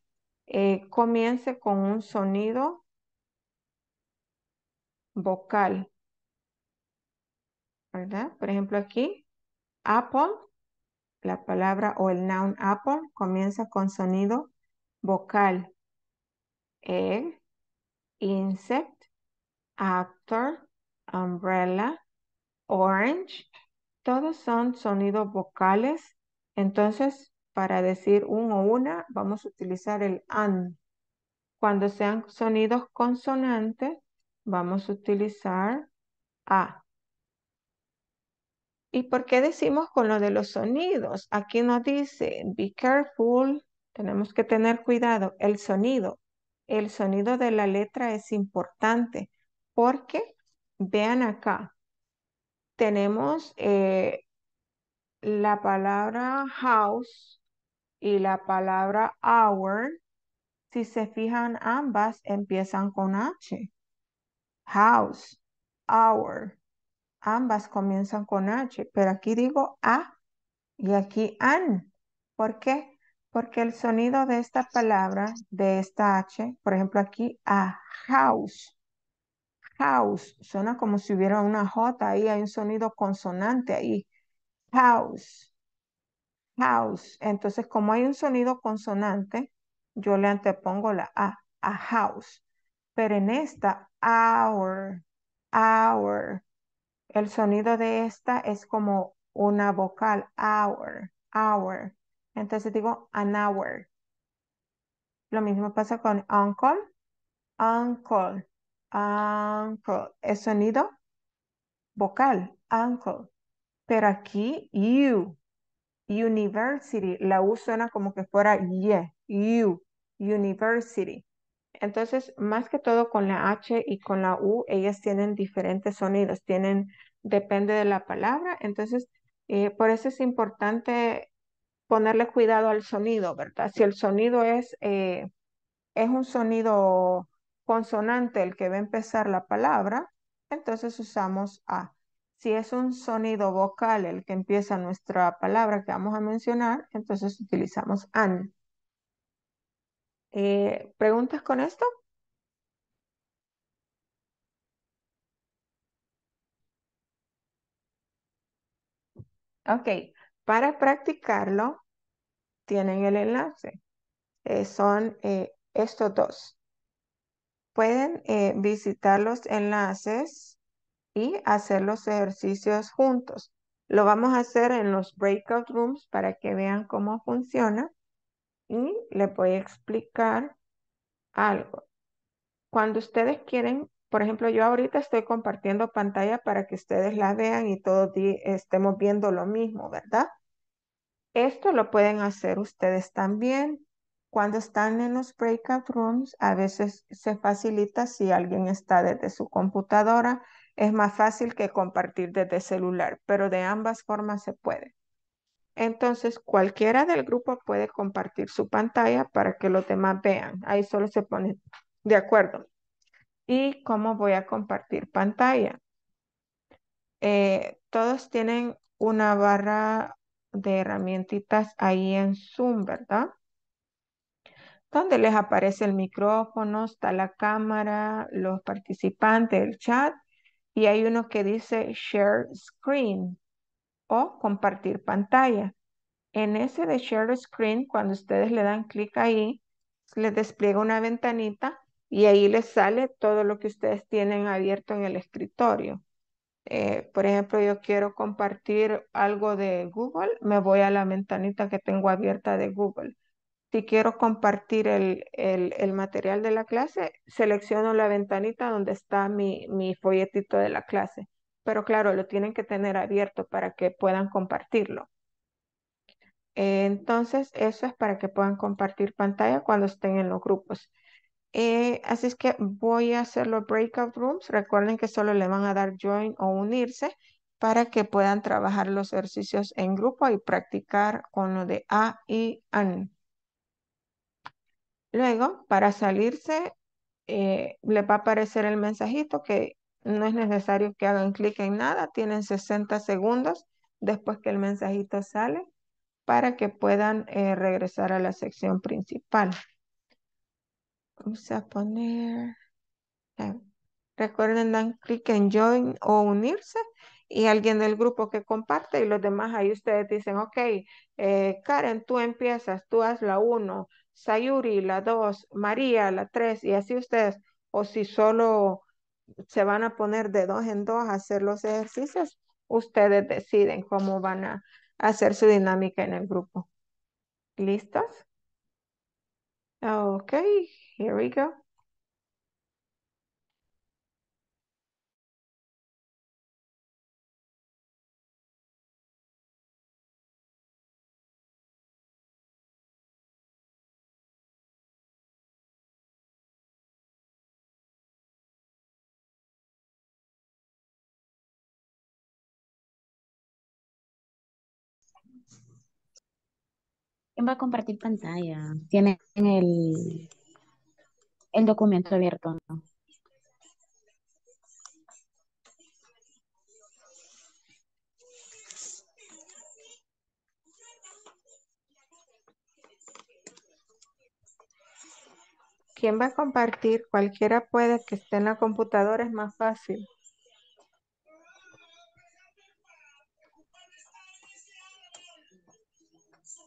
eh, comience con un sonido vocal. ¿Verdad? Por ejemplo, aquí, apple, la palabra o el noun apple comienza con sonido vocal. Egg, insect, actor, umbrella, orange. Todos son sonidos vocales. Entonces, para decir un o una, vamos a utilizar el an. Cuando sean sonidos consonantes, vamos a utilizar a. ¿Y por qué decimos con lo de los sonidos? Aquí nos dice, be careful, tenemos que tener cuidado. El sonido. El sonido de la letra es importante porque, vean acá, tenemos eh, la palabra house y la palabra hour. Si se fijan, ambas empiezan con H. House, hour. Ambas comienzan con H, pero aquí digo a y aquí an. ¿Por qué? Porque el sonido de esta palabra, de esta H, por ejemplo aquí, a house, house, suena como si hubiera una J ahí, hay un sonido consonante ahí. House, house. Entonces, como hay un sonido consonante, yo le antepongo la A, a house. Pero en esta, hour, hour. El sonido de esta es como una vocal, hour, hour. Entonces digo an hour. Lo mismo pasa con uncle, uncle, uncle. Es sonido vocal, uncle. Pero aquí, you, university, la U suena como que fuera ye, you, university. Entonces, más que todo con la H y con la U, ellas tienen diferentes sonidos, tienen, depende de la palabra. Entonces, eh, por eso es importante ponerle cuidado al sonido, ¿verdad? Si el sonido es, eh, es un sonido consonante el que va a empezar la palabra, entonces usamos A. Si es un sonido vocal el que empieza nuestra palabra que vamos a mencionar, entonces utilizamos AN. Eh, ¿Preguntas con esto? Ok. Para practicarlo, tienen el enlace. Eh, son eh, estos dos. Pueden eh, visitar los enlaces y hacer los ejercicios juntos. Lo vamos a hacer en los breakout rooms para que vean cómo funciona y les voy a explicar algo. Cuando ustedes quieren, por ejemplo, yo ahorita estoy compartiendo pantalla para que ustedes la vean y todos estemos viendo lo mismo, ¿verdad? Esto lo pueden hacer ustedes también. Cuando están en los breakout rooms, a veces se facilita si alguien está desde su computadora. Es más fácil que compartir desde celular, pero de ambas formas se puede. Entonces, cualquiera del grupo puede compartir su pantalla para que los demás vean. Ahí solo se pone de acuerdo. ¿Y cómo voy a compartir pantalla? Eh, todos tienen una barra de herramientitas ahí en Zoom, ¿verdad? Donde les aparece el micrófono, está la cámara, los participantes, el chat, y hay uno que dice Share Screen o compartir pantalla. En ese de Share Screen, cuando ustedes le dan clic ahí, les despliega una ventanita y ahí les sale todo lo que ustedes tienen abierto en el escritorio. Eh, por ejemplo, yo quiero compartir algo de Google, me voy a la ventanita que tengo abierta de Google. Si quiero compartir el, material de la clase, selecciono la ventanita donde está mi, mi folletito de la clase. Pero claro, lo tienen que tener abierto para que puedan compartirlo. Eh, entonces, eso es para que puedan compartir pantalla cuando estén en los grupos. Eh, así es que voy a hacer los breakout rooms. Recuerden que solo le van a dar join o unirse para que puedan trabajar los ejercicios en grupo y practicar con lo de A y AN. Luego, para salirse, eh, le les va a aparecer el mensajito que no es necesario que hagan clic en nada. Tienen 60 segundos después que el mensajito sale para que puedan eh, regresar a la sección principal. Vamos a poner... Recuerden, dan clic en join o unirse y alguien del grupo que comparte y los demás ahí ustedes dicen, ok, eh, Karen, tú empiezas, tú haz la uno, Sayuri la dos, María la tres y así ustedes, o si solo se van a poner de dos en dos a hacer los ejercicios, ustedes deciden cómo van a hacer su dinámica en el grupo. ¿Listos? Okay, here we go. ¿Quién va a compartir pantalla? Tienen el, el documento abierto, ¿no? ¿Quién va a compartir? Cualquiera puede que esté en la computadora, es más fácil.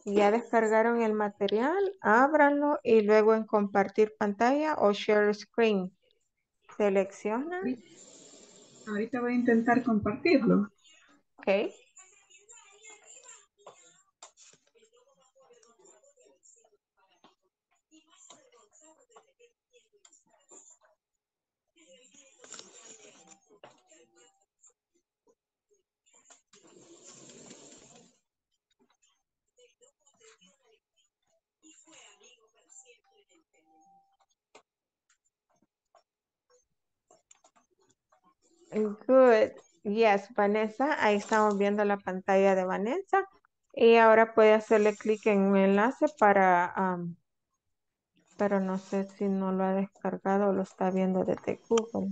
Ya descargaron el material, ábranlo y luego en compartir pantalla o share screen. seleccionan. Ahorita voy a intentar compartirlo. Ok. Good. Yes, Vanessa. Ahí estamos viendo la pantalla de Vanessa. Y ahora puede hacerle clic en un enlace para... Um, pero no sé si no lo ha descargado o lo está viendo desde Google.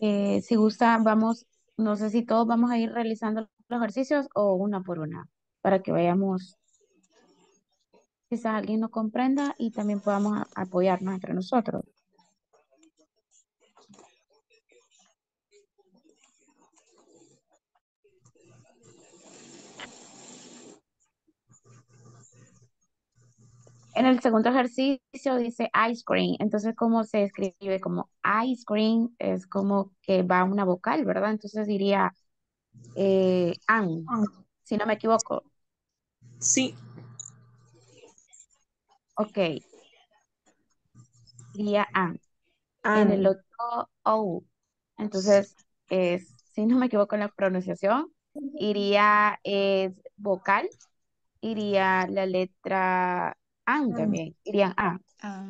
Eh, si gusta, vamos, no sé si todos vamos a ir realizando los ejercicios o una por una, para que vayamos, quizás alguien nos comprenda y también podamos apoyarnos entre nosotros. En el segundo ejercicio dice ice cream, entonces cómo se escribe como ice cream es como que va una vocal, ¿verdad? Entonces diría eh, an, si no me equivoco. Sí. Ok. Diría an. an. En el otro o, entonces es, si no me equivoco en la pronunciación, iría es vocal, iría la letra an también, iría a. Ah.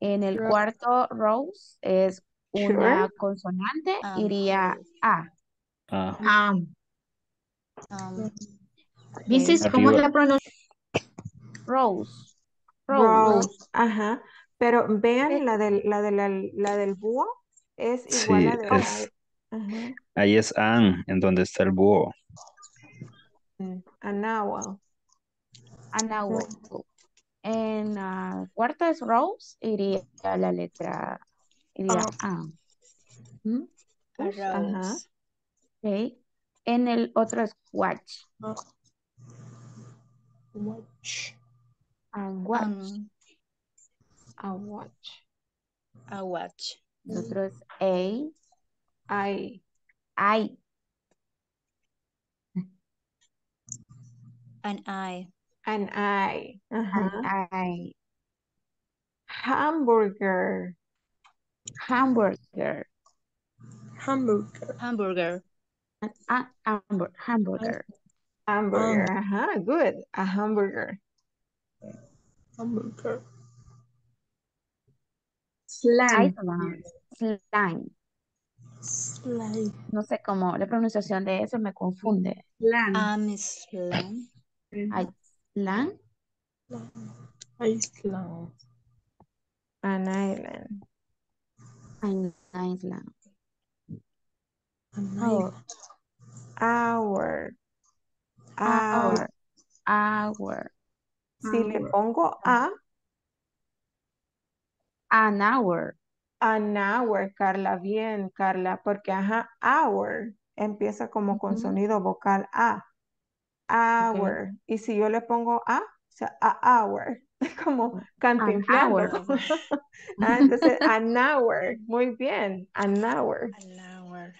En el cuarto, rose es una consonante, ah. iría a. Ah. Um. ¿Viste cómo la pronunciación? Rose. Rose. Ajá. Pero vean eh. la del, la, de la, del búho es igual a la de Ahí es An, en donde está el búho. Mm, en la ah, cuarta es Rose, iría la letra iría ah. A. ¿Mm? Okay. En el otro es watch. Oh. Watch. A watch. a watch. El otro es A. I. I. An I. An I Hamburger. Hamburger. Hamburger. Hamburger. hamburger. Hamburger. Hamburger. Ah. Ajá, good. A hamburger. Hamburger. Slime. Slime. Slime. No sé cómo, la pronunciación de eso me confunde. Ah, slime. slime. Land. Island. An island. An island. An oh, island. Hour. Ah, oh. Hour. Hour. Si le pongo ah. a. An hour. An hour, Carla. Bien, Carla. Porque, ajá, hour empieza como con sonido vocal a. Ah hour. Y si yo le pongo a, o sea, a hour, [LAUGHS] como mm, canting hour. [LAUGHS] Ah, entonces, [LAUGHS] an hour. Muy bien, an hour. An hour.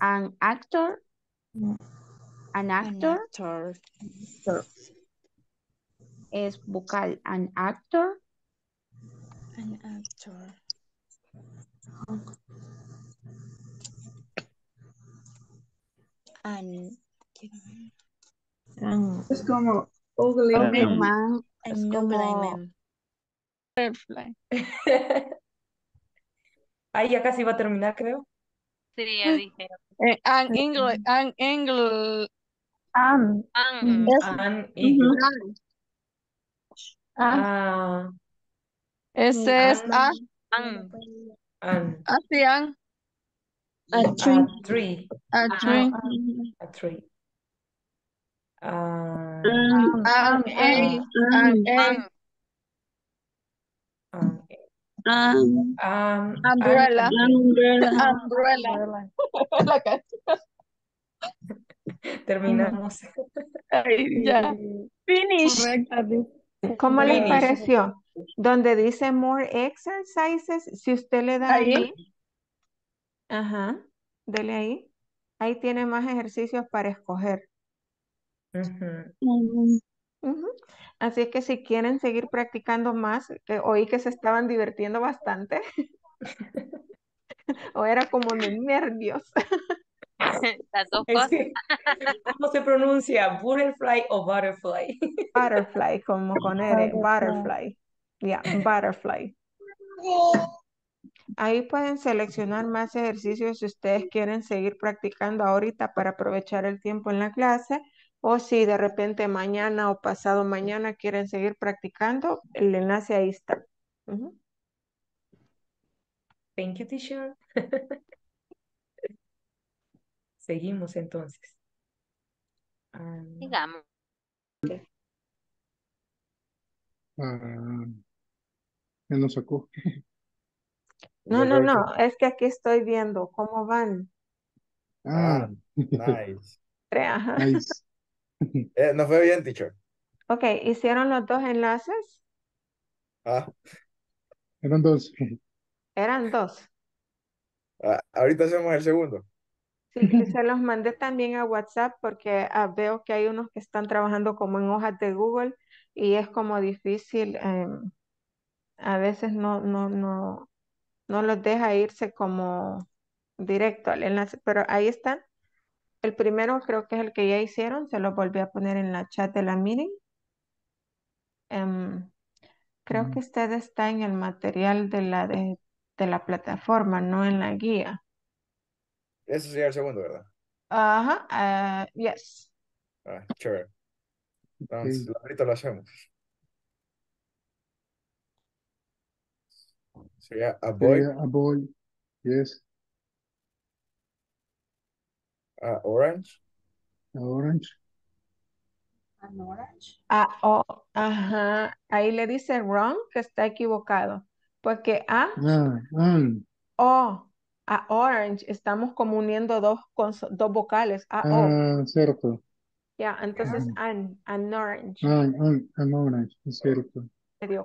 An actor An actor. Es vocal. An actor. An actor. An. an es como ugly man. man. Es no como... ya casi va a terminar, creo sería, eh, dijeron. Eh, an English, an English. An. An English. Ah. Ese es mm, ah, A. An. An. A tree. Ah. A A Um, um, [LAUGHS] umbrella. Umbrella. [LAUGHS] [LAUGHS] Terminamos. ya. Finish. ¿Cómo le pareció? Donde dice more exercises, si usted le da ahí. Ajá. Dele ahí. Ahí tiene más ejercicios para escoger. Uh Así es que si quieren seguir practicando más, oí que se estaban divirtiendo bastante, [LAUGHS] o era como de nervios. [LAUGHS] [LAUGHS] ¿cómo se pronuncia? ¿Butterfly o butterfly? Butterfly, como con R, butterfly. Ya, butterfly. Ahí pueden seleccionar más ejercicios si ustedes quieren seguir practicando ahorita para aprovechar el tiempo en la clase o si de repente mañana o pasado mañana quieren seguir practicando, el enlace ahí está. Thank you, teacher. [LAUGHS] Seguimos entonces. Ah. Sigamos. Digamos. Ah, nos sacó. [LAUGHS] No, no, no, es que aquí estoy viendo cómo van. Ah, ah nice. [LAUGHS] Nice. [LAUGHS] Eh, no fue bien, teacher. Ok, ¿hicieron los dos enlaces? Ah. Eran dos. Eran dos. Ah, ahorita hacemos el segundo. Sí, se los mandé también a WhatsApp porque ah, veo que hay unos que están trabajando como en hojas de Google y es como difícil. Em, a veces no, no, no, no los deja irse como directo al enlace, pero ahí están. El primero creo que es el que ya hicieron, se lo volví a poner en la chat de la meeting. Em, creo que usted está en el material de la, de, la plataforma, no en la guía. Ese sería el segundo, ¿verdad? Ajá, uh yes. Ah, Entonces, ahorita lo hacemos. Sería avoid. a avoid, yes. A orange. A orange. a orange. A, o, ajá. Ahí le dice wrong, que está equivocado. Porque a. Ah, o. A orange estamos como uniendo dos, dos vocales. A, o. Ah, cierto. Ya, entonces ah. an, an orange. An, an, orange, es cierto.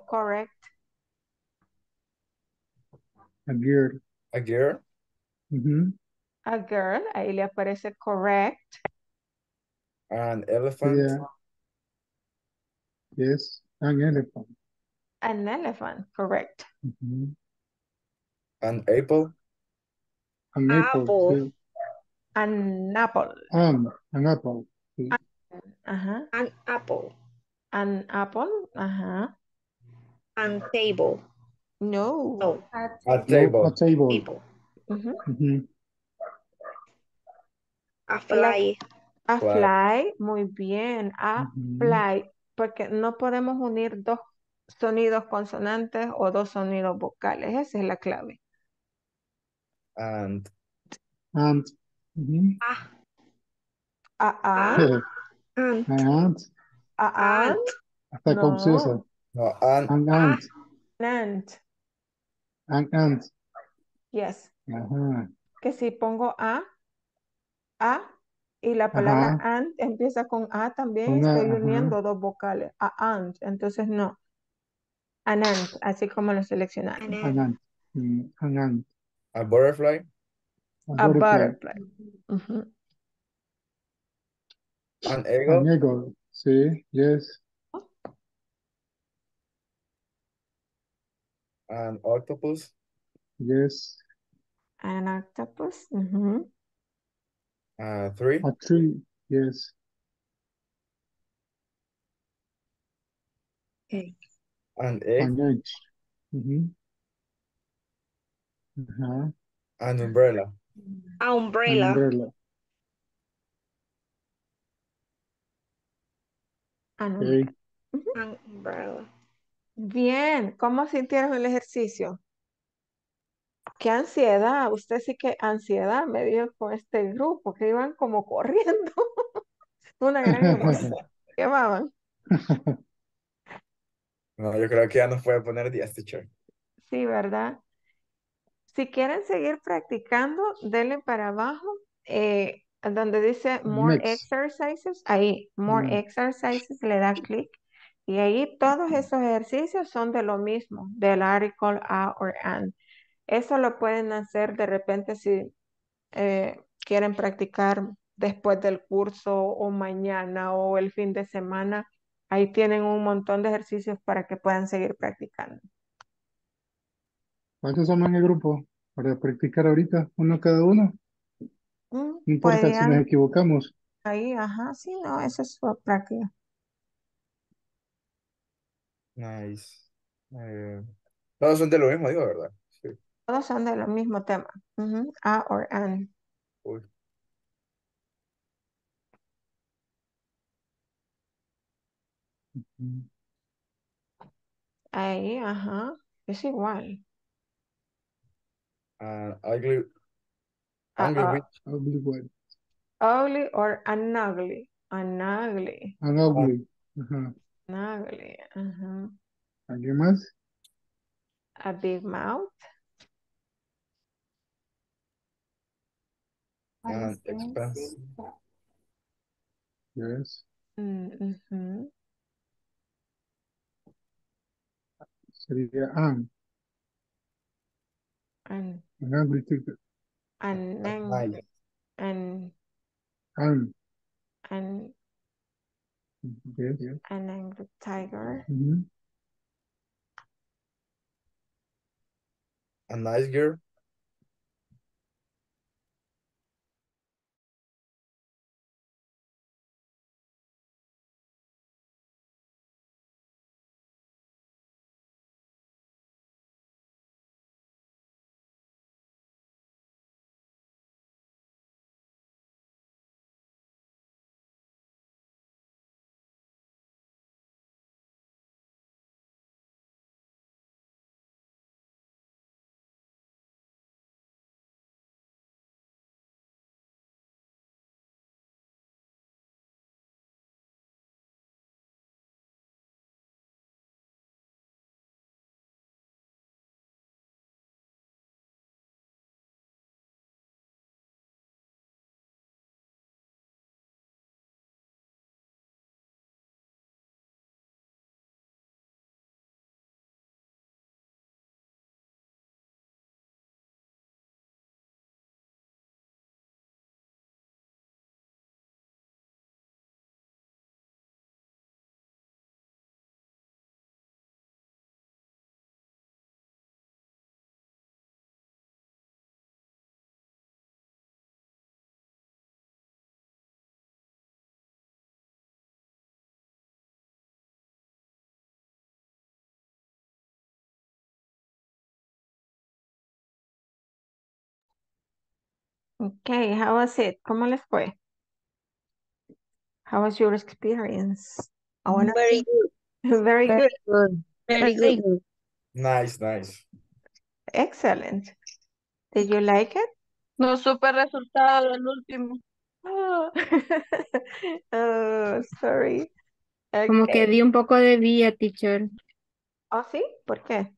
correct. A girl. A girl. Mm a girl, ahí le aparece correct. An elephant. Yeah. Yes, an elephant. An elephant, correct. Mm -hmm. An apple. An apple. apple. Yeah. An apple. Um, an apple. Yeah. An, uh -huh. an apple. An apple, uh huh. An table. No. no. A, table. A table. table. Mm -hmm. Mm -hmm. A fly. A fly, muy bien, a fly, porque no podemos unir dos sonidos consonantes o dos sonidos vocales, esa es la clave. And. And. A. A. And. And. A. And. hasta no. confuso. and. And. And. Yes. Que si pongo a, a y la palabra ant and empieza con A también, estoy uniendo dos vocales, a and, entonces no. Anant, así como lo seleccionaron. Anant. Anant. A butterfly. A, butterfly. An eagle An sí, yes. An octopus. Yes. An octopus. Uh -huh. Uh, three? A tree, yes. Egg. An egg. An egg. Mm -hmm. uh -huh. An umbrella. A ah, umbrella. An umbrella. okay. an umbrella. Bien, ¿cómo sintieron el ejercicio? qué ansiedad, usted sí que ansiedad me dio con este grupo que iban como [LAUGHS] corriendo. Una gran [LAUGHS] emoción. [LAUGHS] No, yo creo que ya nos puede poner 10, teacher. Sí, ¿verdad? Si quieren seguir practicando, denle para abajo, eh, donde dice More Exercises, ahí, More mm. Exercises, le da clic. Y ahí todos esos ejercicios son de lo mismo, del article, a or and. Eso lo pueden hacer de repente si eh, quieren practicar después del curso o mañana o el fin de semana. Ahí tienen un montón de ejercicios para que puedan seguir practicando. ¿Cuántos pues son en el grupo para practicar ahorita? ¿Uno cada uno? Mm, no importa si nos equivocamos. Ahí, ajá, sí, no, esa es su práctica. Nice. todos son de lo mismo, digo, ¿verdad? Todos son del mismo tema. A or an. Ahí, ajá. Es igual. Uh, ugly, ugly Ugly Ugly or an ugly. An ugly. An ugly. An ugly. ¿Alguien más? A big mouth. and expensive. Yes. Mm -hmm. Sería an. An. An unrestricted. An. An. An. An. An. Yes. An angry tiger. Mm -hmm. A nice girl. Okay, how was it? ¿Cómo les fue? How was your experience? I [LAUGHS] Very good. Very, good. Very good. Nice, nice. Excellent. Did you like it? No super resultado el último. [LAUGHS] Oh, sorry. Como que di un poco de vía, teacher. ¿Oh, sí? ¿Por qué?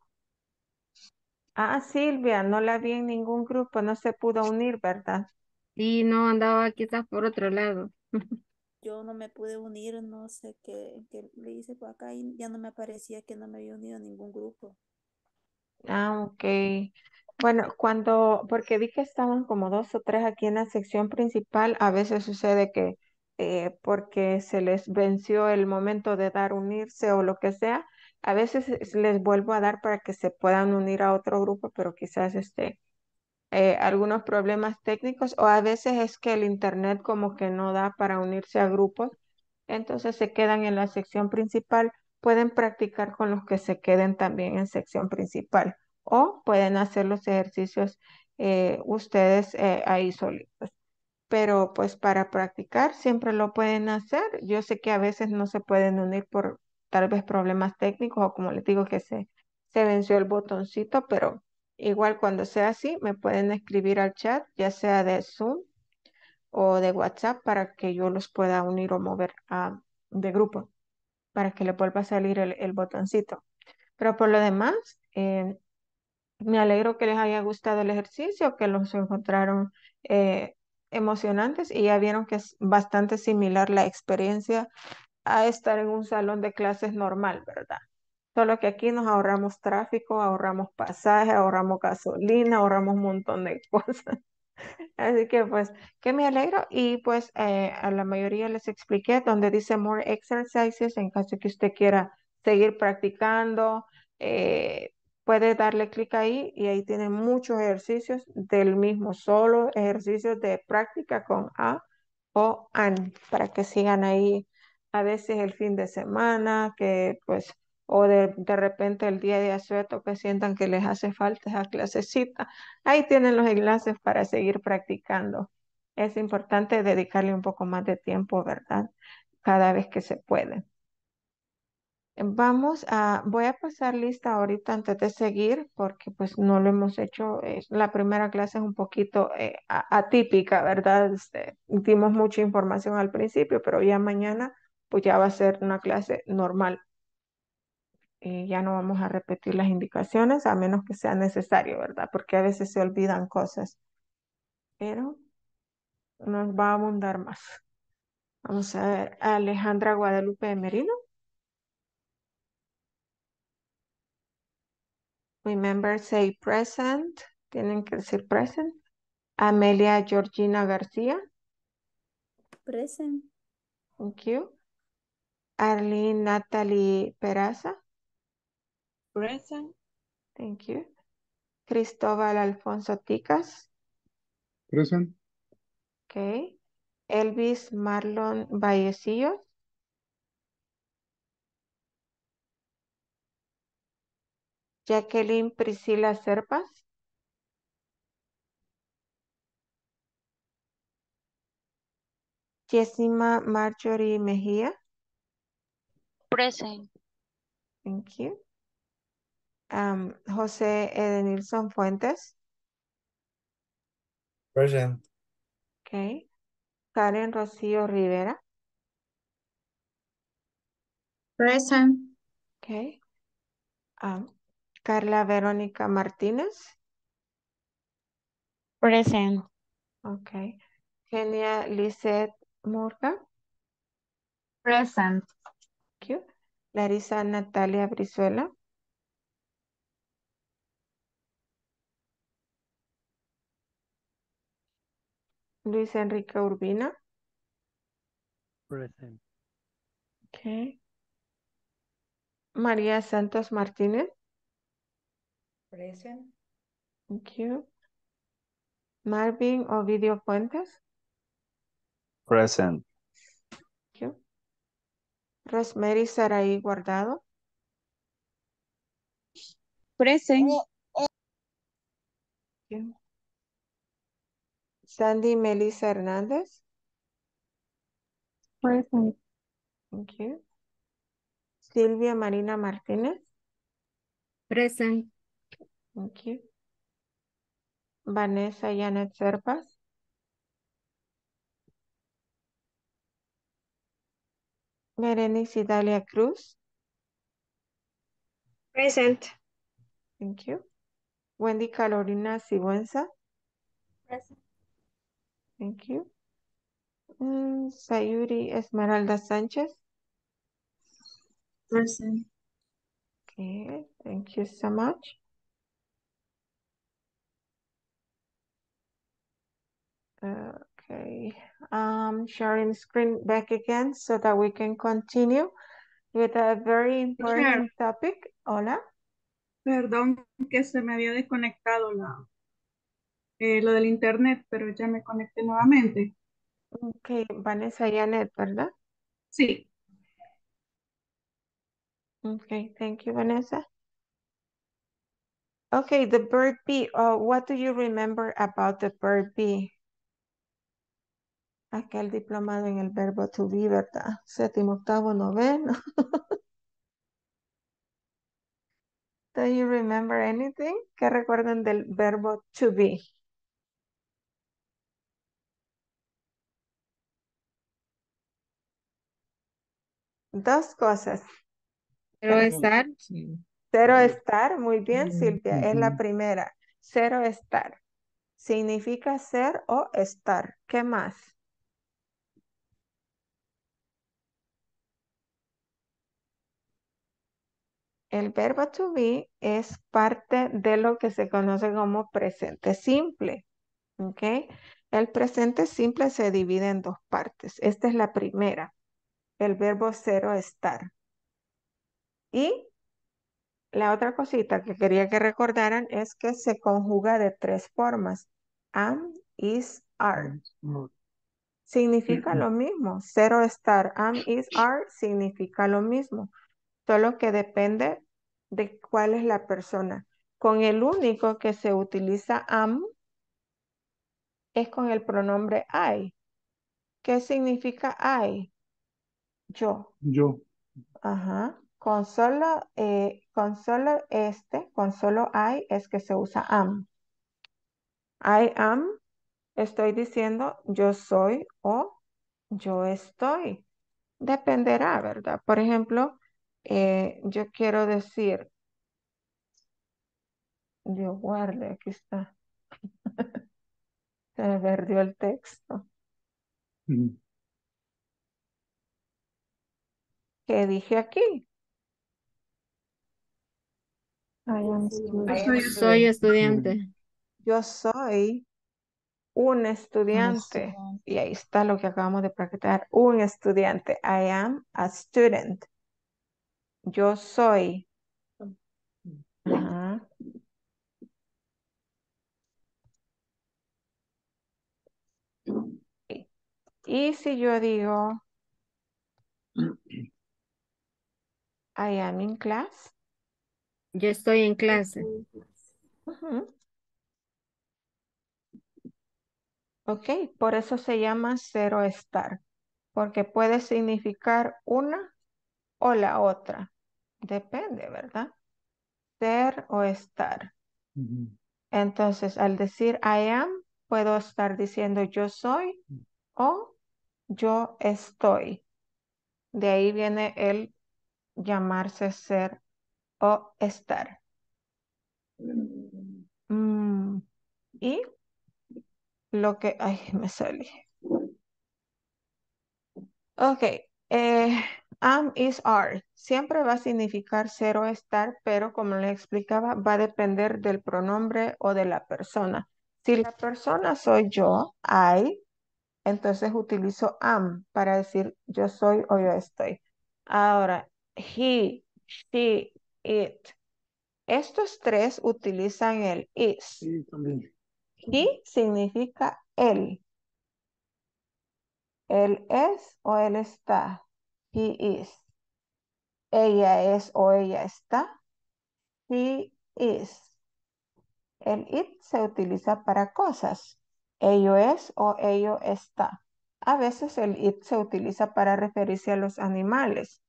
Ah, Silvia, no la vi en ningún grupo, no se pudo unir, ¿verdad? Sí, no, andaba quizás por otro lado. [LAUGHS] Yo no me pude unir, no sé qué, le hice por acá y ya no me aparecía que no me había unido a ningún grupo. Ah, ok. Bueno, cuando, porque vi que estaban como dos o tres aquí en la sección principal, a veces sucede que eh, porque se les venció el momento de dar unirse o lo que sea, a veces les vuelvo a dar para que se puedan unir a otro grupo, pero quizás este, eh, algunos problemas técnicos o a veces es que el internet como que no da para unirse a grupos, entonces se quedan en la sección principal, pueden practicar con los que se queden también en sección principal o pueden hacer los ejercicios eh, ustedes eh, ahí solitos. Pero pues para practicar siempre lo pueden hacer. Yo sé que a veces no se pueden unir por tal vez problemas técnicos o como les digo que se, se venció el botoncito, pero igual cuando sea así me pueden escribir al chat, ya sea de Zoom o de WhatsApp para que yo los pueda unir o mover a, ah, de grupo para que le vuelva a salir el, botoncito. Pero por lo demás, eh, me alegro que les haya gustado el ejercicio, que los encontraron eh, emocionantes y ya vieron que es bastante similar la experiencia a estar en un salón de clases normal, ¿verdad? Solo que aquí nos ahorramos tráfico, ahorramos pasaje, ahorramos gasolina, ahorramos un montón de [LAUGHS] cosas. Así que pues, que me alegro y pues eh, a la mayoría les expliqué donde dice more exercises en caso que usted quiera seguir practicando, eh, puede darle clic ahí y ahí tiene muchos ejercicios del mismo solo, ejercicios de práctica con A o AN para que sigan ahí a veces el fin de semana, que pues, o de, repente el día de asueto que sientan que les hace falta esa clasecita. Ahí tienen los enlaces para seguir practicando. Es importante dedicarle un poco más de tiempo, ¿verdad? Cada vez que se puede. Vamos a, voy a pasar lista ahorita antes de seguir porque pues no lo hemos hecho. Eh, la primera clase es un poquito eh, atípica, ¿verdad? Este, dimos mucha información al principio, pero ya mañana pues, ya va a ser una clase normal. Eh, ya no vamos a repetir las indicaciones a menos que sea necesario, ¿verdad? Porque a veces se olvidan cosas. Pero nos va a abundar más. Vamos a ver, Alejandra Guadalupe de Merino. Remember, say present. Tienen que decir present. Amelia Georgina García. Present. Thank you. Arlene Natalie Peraza. Present. Thank you. Cristóbal Alfonso Ticas. Present. Okay. Elvis Marlon Vallecillo. Jacqueline Priscila Serpas. Jessima Marjorie Mejía. Present. Thank you. Um, José Edenilson Fuentes. Present. Okay. Karen Rocío Rivera. Present. Okay. Um, Carla Verónica Martínez. Present. Okay. Genia Lizeth Murga. Present. Larisa Natalia Brizuela. Luis Enrique Urbina. Present. Okay. María Santos Martínez. Present. Thank you. Marvin Ovidio Fuentes. Present. Rosemary Saraí Guardado. Present. Oh, oh. Sandy Melissa Hernández. Present. Silvia Marina Martínez. Present. Okay. Vanessa Janet Serpas. Berenice Dalia Cruz. Present. Thank you. Wendy Carolina Sigüenza. Present. Thank you. Mm, Sayuri Esmeralda Sánchez. Present. Okay, thank you so much. okay. um, sharing screen back again so that we can continue with a very important sure. topic. Hola. Perdón que se me había desconectado la, eh, lo del internet, pero ya me conecté nuevamente. Ok, Vanessa Janet, ¿verdad? Sí. Okay, thank you, Vanessa. Okay, the bird bee. Uh, oh, what do you remember about the bird bee? el diplomado en el verbo to be, ¿verdad? Séptimo, octavo, noveno. [LAUGHS] Do you remember anything? ¿Qué recuerdan del verbo to be? Dos cosas. Cero estar. Cero estar, muy bien, mm, Silvia, es la primera. Cero estar. Significa ser o estar. ¿Qué más? el verbo to be es parte de lo que se conoce como presente simple. ¿Ok? El presente simple se divide en dos partes. Esta es la primera, el verbo cero estar. Y la otra cosita que quería que recordaran es que se conjuga de tres formas. Am, is, are. Significa lo mismo. Cero estar, am, is, are significa lo mismo. Solo que depende de cuál es la persona. Con el único que se utiliza am es con el pronombre I. ¿Qué significa I? Yo. Yo. Ajá. Con solo, eh, con solo este, con solo I es que se usa am. I am, estoy diciendo yo soy o yo estoy. Dependerá, ¿verdad? Por ejemplo, eh, yo quiero decir, yo guarde, aquí está. Se me perdió el texto. Mm. ¿Qué dije aquí? Yo soy, soy estudiante. Yo soy un estudiante. Y ahí está lo que acabamos de practicar. Un estudiante. I am a student. Yo soy. Y si yo digo, I am in class. Yo estoy en clase. okay, Ok, por eso se llama cero estar, porque puede significar una o la otra. Depende, ¿verdad? Ser o estar. Entonces, al decir I am, puedo estar diciendo yo soy mm. o yo estoy. De ahí viene el llamarse ser o estar. Mm. Mm, y lo que, ay, me salí. Ok, eh, Am is are. Siempre va a significar ser o estar, pero como le explicaba, va a depender del pronombre o de la persona. Si la persona soy yo, I, entonces utilizo am para decir yo soy o yo estoy. Ahora, he, she, it. Estos tres utilizan el is. He significa él. Él es o él está. He is. Ella es o ella está. He is. El it se utiliza para cosas. Ello es o ello está. A veces el it se utiliza para referirse a los animales.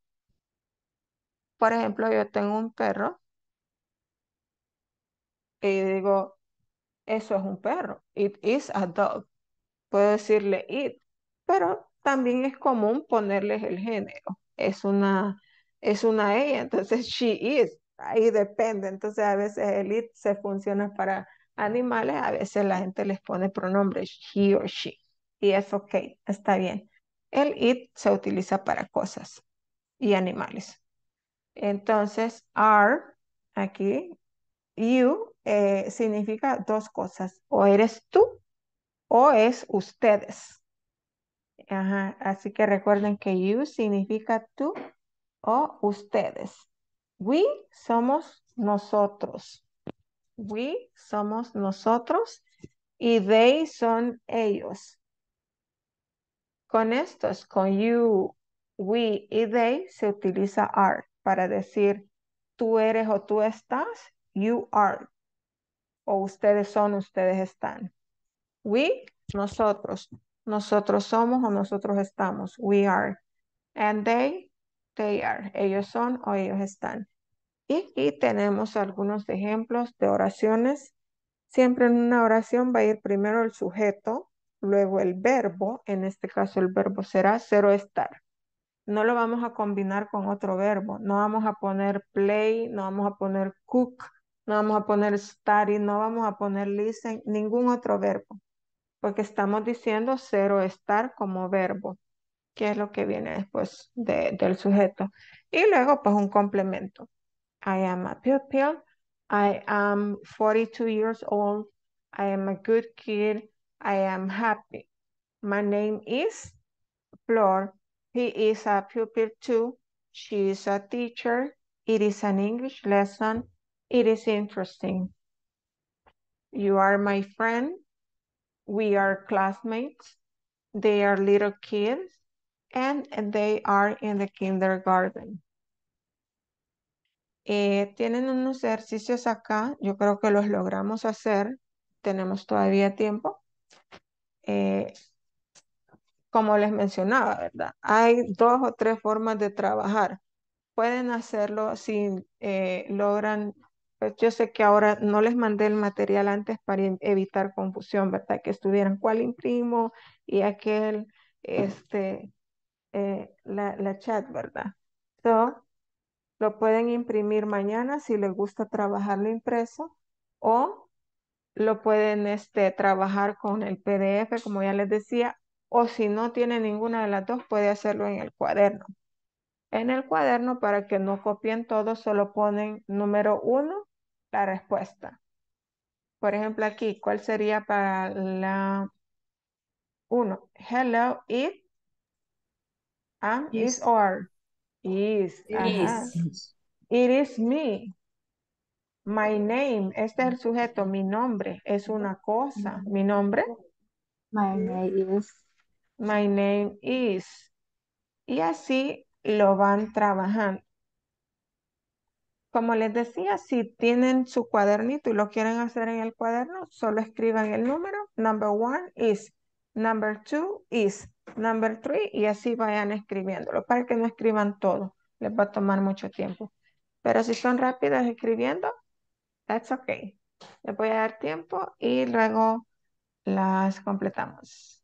Por ejemplo, yo tengo un perro y digo, eso es un perro. It is a dog. Puedo decirle it, pero también es común ponerles el género. Es una, es una ella, entonces she is, ahí depende. Entonces a veces el it se funciona para animales, a veces la gente les pone pronombres he or she, y es ok, está bien. El it se utiliza para cosas y animales. Entonces, are, aquí, you, eh, significa dos cosas, o eres tú o es ustedes. Así que recuerden que you significa tú o ustedes. We somos nosotros. We somos nosotros y they son ellos. Con estos, con you, we y they, se utiliza are para decir tú eres o tú estás, you are. O ustedes son, ustedes están. We, nosotros. Nosotros somos o nosotros estamos. We are. And they, they are. Ellos son o ellos están. Y, tenemos algunos ejemplos de oraciones. Siempre en una oración va a ir primero el sujeto, luego el verbo. En este caso el verbo será ser o estar no lo vamos a combinar con otro verbo. No vamos a poner play, no vamos a poner cook, no vamos a poner study, no vamos a poner listen, ningún otro verbo porque estamos diciendo o estar como verbo, ¿Qué es lo que viene después del sujeto. Y luego, pues un complemento. I am a pupil. I am 42 years old. I am a good kid. I am happy. My name is Flor. He is a pupil too. She is a teacher. It is an English lesson. It is interesting. You are my friend we are classmates, they are little kids, and they are in the kindergarten. Eh, tienen unos ejercicios acá, yo creo que los logramos hacer, tenemos todavía tiempo. Eh, como les mencionaba, ¿verdad? Hay dos o tres formas de trabajar. Pueden hacerlo si eh, logran pues yo sé que ahora no les mandé el material antes para evitar confusión, ¿verdad? Que estuvieran cuál imprimo y aquel, este, eh, la, chat, ¿verdad? So, lo pueden imprimir mañana si les gusta trabajarlo impreso o lo pueden este, trabajar con el PDF, como ya les decía, o si no tienen ninguna de las dos, puede hacerlo en el cuaderno. En el cuaderno, para que no copien todo, solo ponen número uno la respuesta. Por ejemplo, aquí, ¿cuál sería para la uno? Hello, it. am, um, is, or. Is. is. It is me. My name. Este es el mm. sujeto. Mi nombre es una cosa. Mm. Mi nombre. My name is. My name is. Y así lo van trabajando. Como les decía, si tienen su cuadernito y lo quieren hacer en el cuaderno, solo escriban el número, number one is, number two is, number three, y así vayan escribiéndolo, para que no escriban todo, les va a tomar mucho tiempo. Pero si son rápidas escribiendo, that's okay. Les voy a dar tiempo y luego las completamos.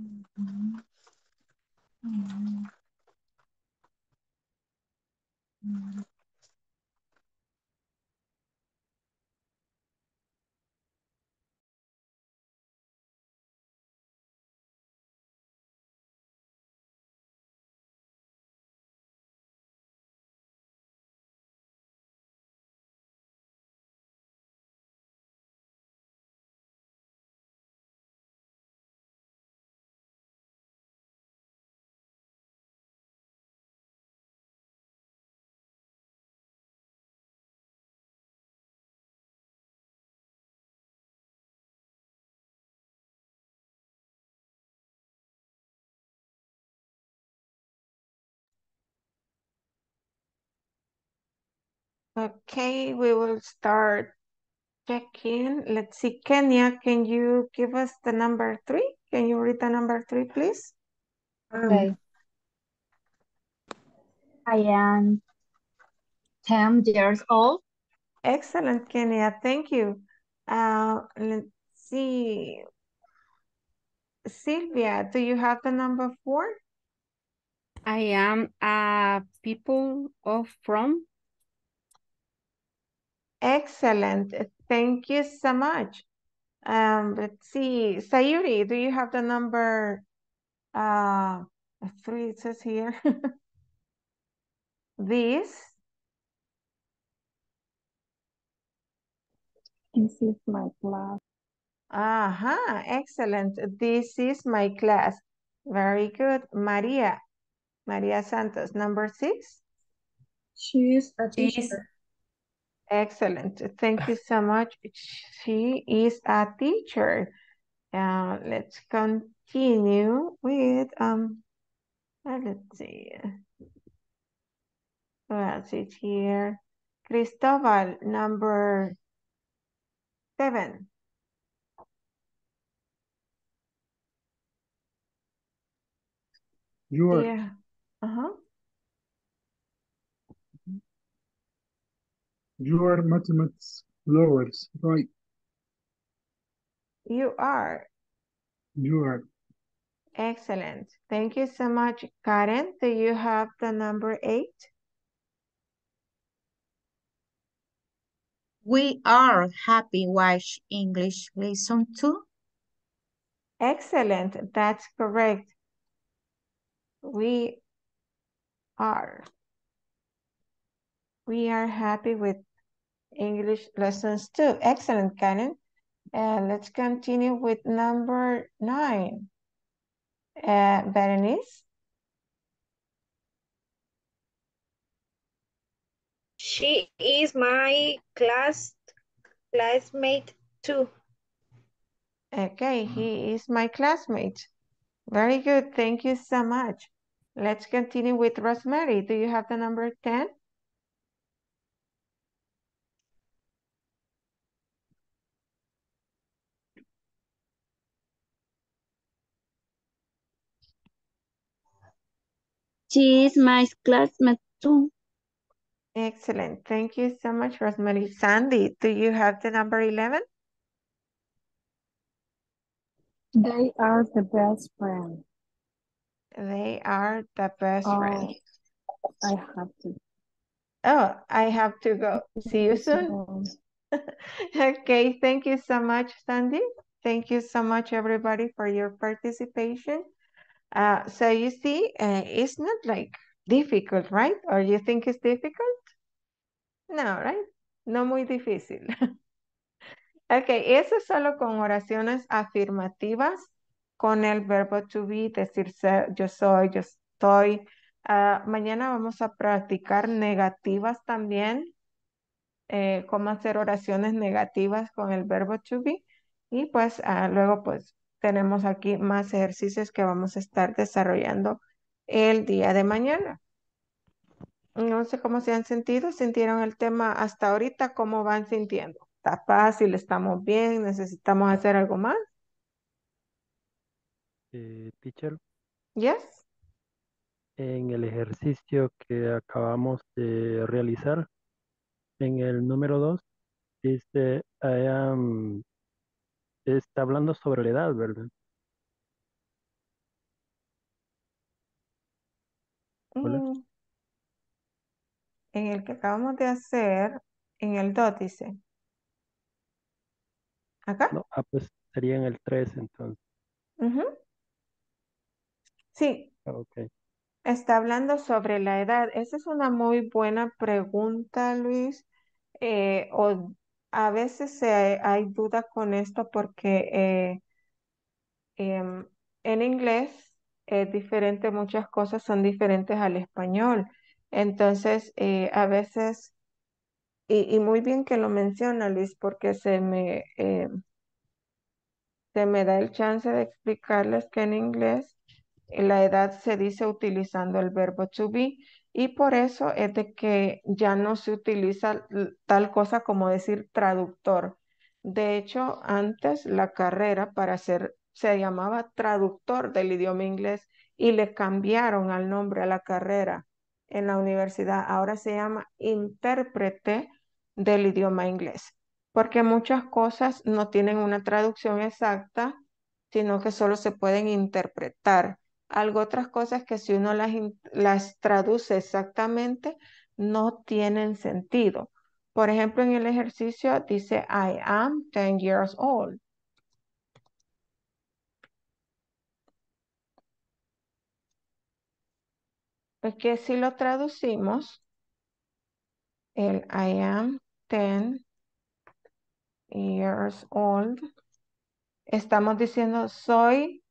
嗯嗯嗯。嗯。Okay, we will start checking. Let's see, Kenya, can you give us the number three? Can you read the number three, please? Um, okay. I am 10 years old. Excellent, Kenya. Thank you. Uh, let's see. Sylvia, do you have the number four? I am a people of from. Excellent. Thank you so much. Um, let's see. Sayuri, do you have the number uh, three? It says here. [LAUGHS] this. This is my class. Aha, uh -huh. excellent. This is my class. Very good. Maria. Maria Santos, number six. She is a teacher. Excellent. Thank you so much. She is a teacher. Uh, let's continue with, um, uh, let's see. What is here? Cristobal, number seven. You are. Yeah. Uh-huh. You are mathematics flowers, right? You are. You are. Excellent. Thank you so much, Karen. Do you have the number eight? We are happy watch English listen to? Excellent. That's correct. We are. We are happy with English lessons too. Excellent, Karen. And let's continue with number nine. Uh, Berenice? She is my class classmate too. Okay, he is my classmate. Very good. Thank you so much. Let's continue with Rosemary. Do you have the number 10? She is my classmate too. Excellent. Thank you so much, Rosemary. Sandy, do you have the number 11? They are the best friend. They are the best oh, friend. I have to. Oh, I have to go. See you soon. [LAUGHS] okay, thank you so much, Sandy. Thank you so much, everybody, for your participation. Ah, so you see, eh, it's not like difficult, right? Or you think it's difficult? No, right? No muy difícil. [LAUGHS] Okay, eso es solo con oraciones afirmativas, con el verbo to be, decir yo soy, yo estoy. Ah, mañana vamos a practicar negativas también, eh, cómo hacer oraciones negativas con el verbo to be. Y pues ah, luego pues tenemos aquí más ejercicios que vamos a estar desarrollando el día de mañana. No sé cómo se han sentido, sintieron el tema hasta ahorita, cómo van sintiendo. Está fácil, estamos bien, necesitamos hacer algo más. Eh, teacher. Yes. En el ejercicio que acabamos de realizar, en el número 2, dice I am está hablando sobre la edad, ¿verdad? Mm, en el que acabamos de hacer, en el dótice ¿Acá? ah, pues sería en el 3 entonces. Sí, ah, está hablando sobre la edad. Esa es una muy buena pregunta, Luis. Eh, o a veces eh, hay duda con esto porque eh, em, en inglés es diferente, muchas cosas son diferentes al español. Entonces, eh, a veces, y, muy bien que lo menciona Liz porque se me, se me da el chance de explicarles que en inglés la edad se dice utilizando el verbo to be y por eso es de que ya no se utiliza tal cosa como decir traductor. De hecho, antes la carrera para ser se llamaba traductor del idioma inglés y le cambiaron al nombre a la carrera en la universidad. Ahora se llama intérprete del idioma inglés, porque muchas cosas no tienen una traducción exacta, sino que solo se pueden interpretar algo otras cosas que si uno las, traduce exactamente, no tienen sentido. Por ejemplo, en el ejercicio dice, I am 10 years old. Porque si lo traducimos, el I am 10 years old, estamos diciendo soy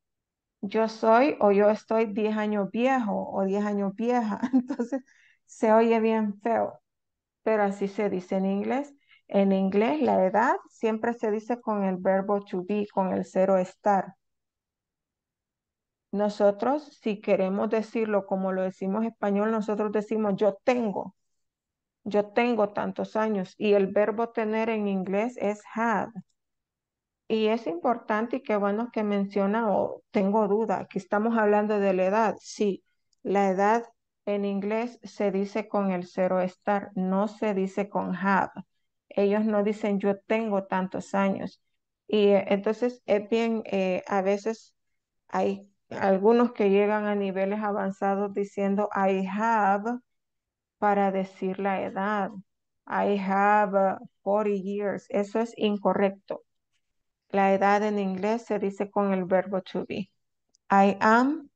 yo soy o yo estoy 10 años viejo o 10 años vieja. [LAUGHS] Entonces se oye bien feo, pero así se dice en inglés. En inglés la edad siempre se dice con el verbo to be, con el cero estar. Nosotros, si queremos decirlo como lo decimos en español, nosotros decimos yo tengo. Yo tengo tantos años y el verbo tener en inglés es have. Y es importante y qué bueno que menciona o tengo duda, que estamos hablando de la edad. Sí, la edad en inglés se dice con el cero estar, no se dice con have. Ellos no dicen yo tengo tantos años. Y eh, entonces bien, eh, a veces hay algunos que llegan a niveles avanzados diciendo I have para decir la edad. I have 40 years. Eso es incorrecto. La edad en inglés se dice con el verbo to be. I am,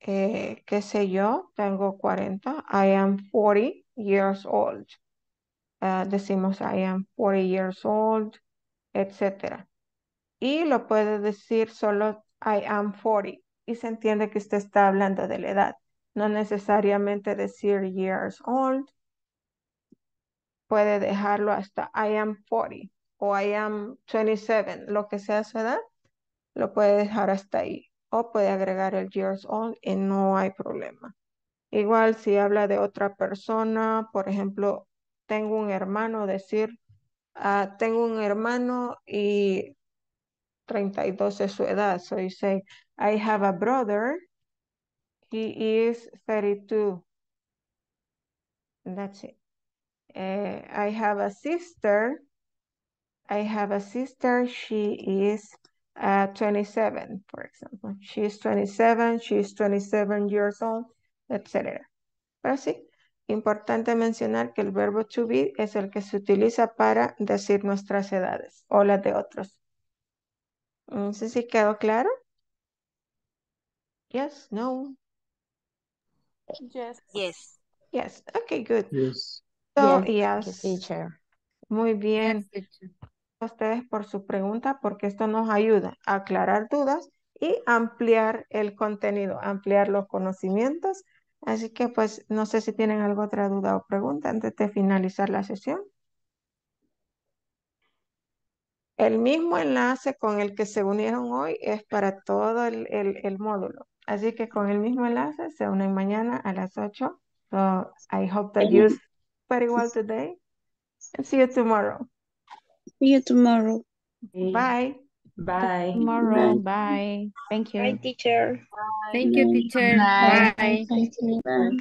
eh, qué sé yo, tengo 40. I am 40 years old. Ah, decimos I am 40 years old, etc. Y lo puede decir solo I am 40 y se entiende que usted está hablando de la edad. No necesariamente decir years old. Puede dejarlo hasta I am 40 o I am 27, lo que sea su edad, lo puede dejar hasta ahí. O puede agregar el years old y no hay problema. Igual si habla de otra persona, por ejemplo, tengo un hermano, decir, ah, tengo un hermano y 32 es su edad. So you say, I have a brother, he is 32. That's it. Eh, I have a sister, I have a sister. She is 27, uh, for example. She is 27, she is 27 years old, etc. Pero sí, importante mencionar que el verbo to be es el que se utiliza para decir nuestras edades o las de otros. No sé si quedó claro. Yes, no. Yes. Yes. Yes. Okay, good. Yes. So, yes. Muy bien a ustedes por su pregunta porque esto nos ayuda a aclarar dudas y ampliar el contenido, ampliar los conocimientos. Así que pues no sé si tienen alguna otra duda o pregunta antes de finalizar la sesión. El mismo enlace con el que se unieron hoy es para todo el, el, módulo. Así que con el mismo enlace se unen mañana a las 8. I hope that you very well today and see you tomorrow. See you tomorrow. Mm. Bye. Bye. Tomorrow. Bye. Bye. Thank you. Bye, teacher. Bye. Thank you, teacher. Bye. Bye. Bye.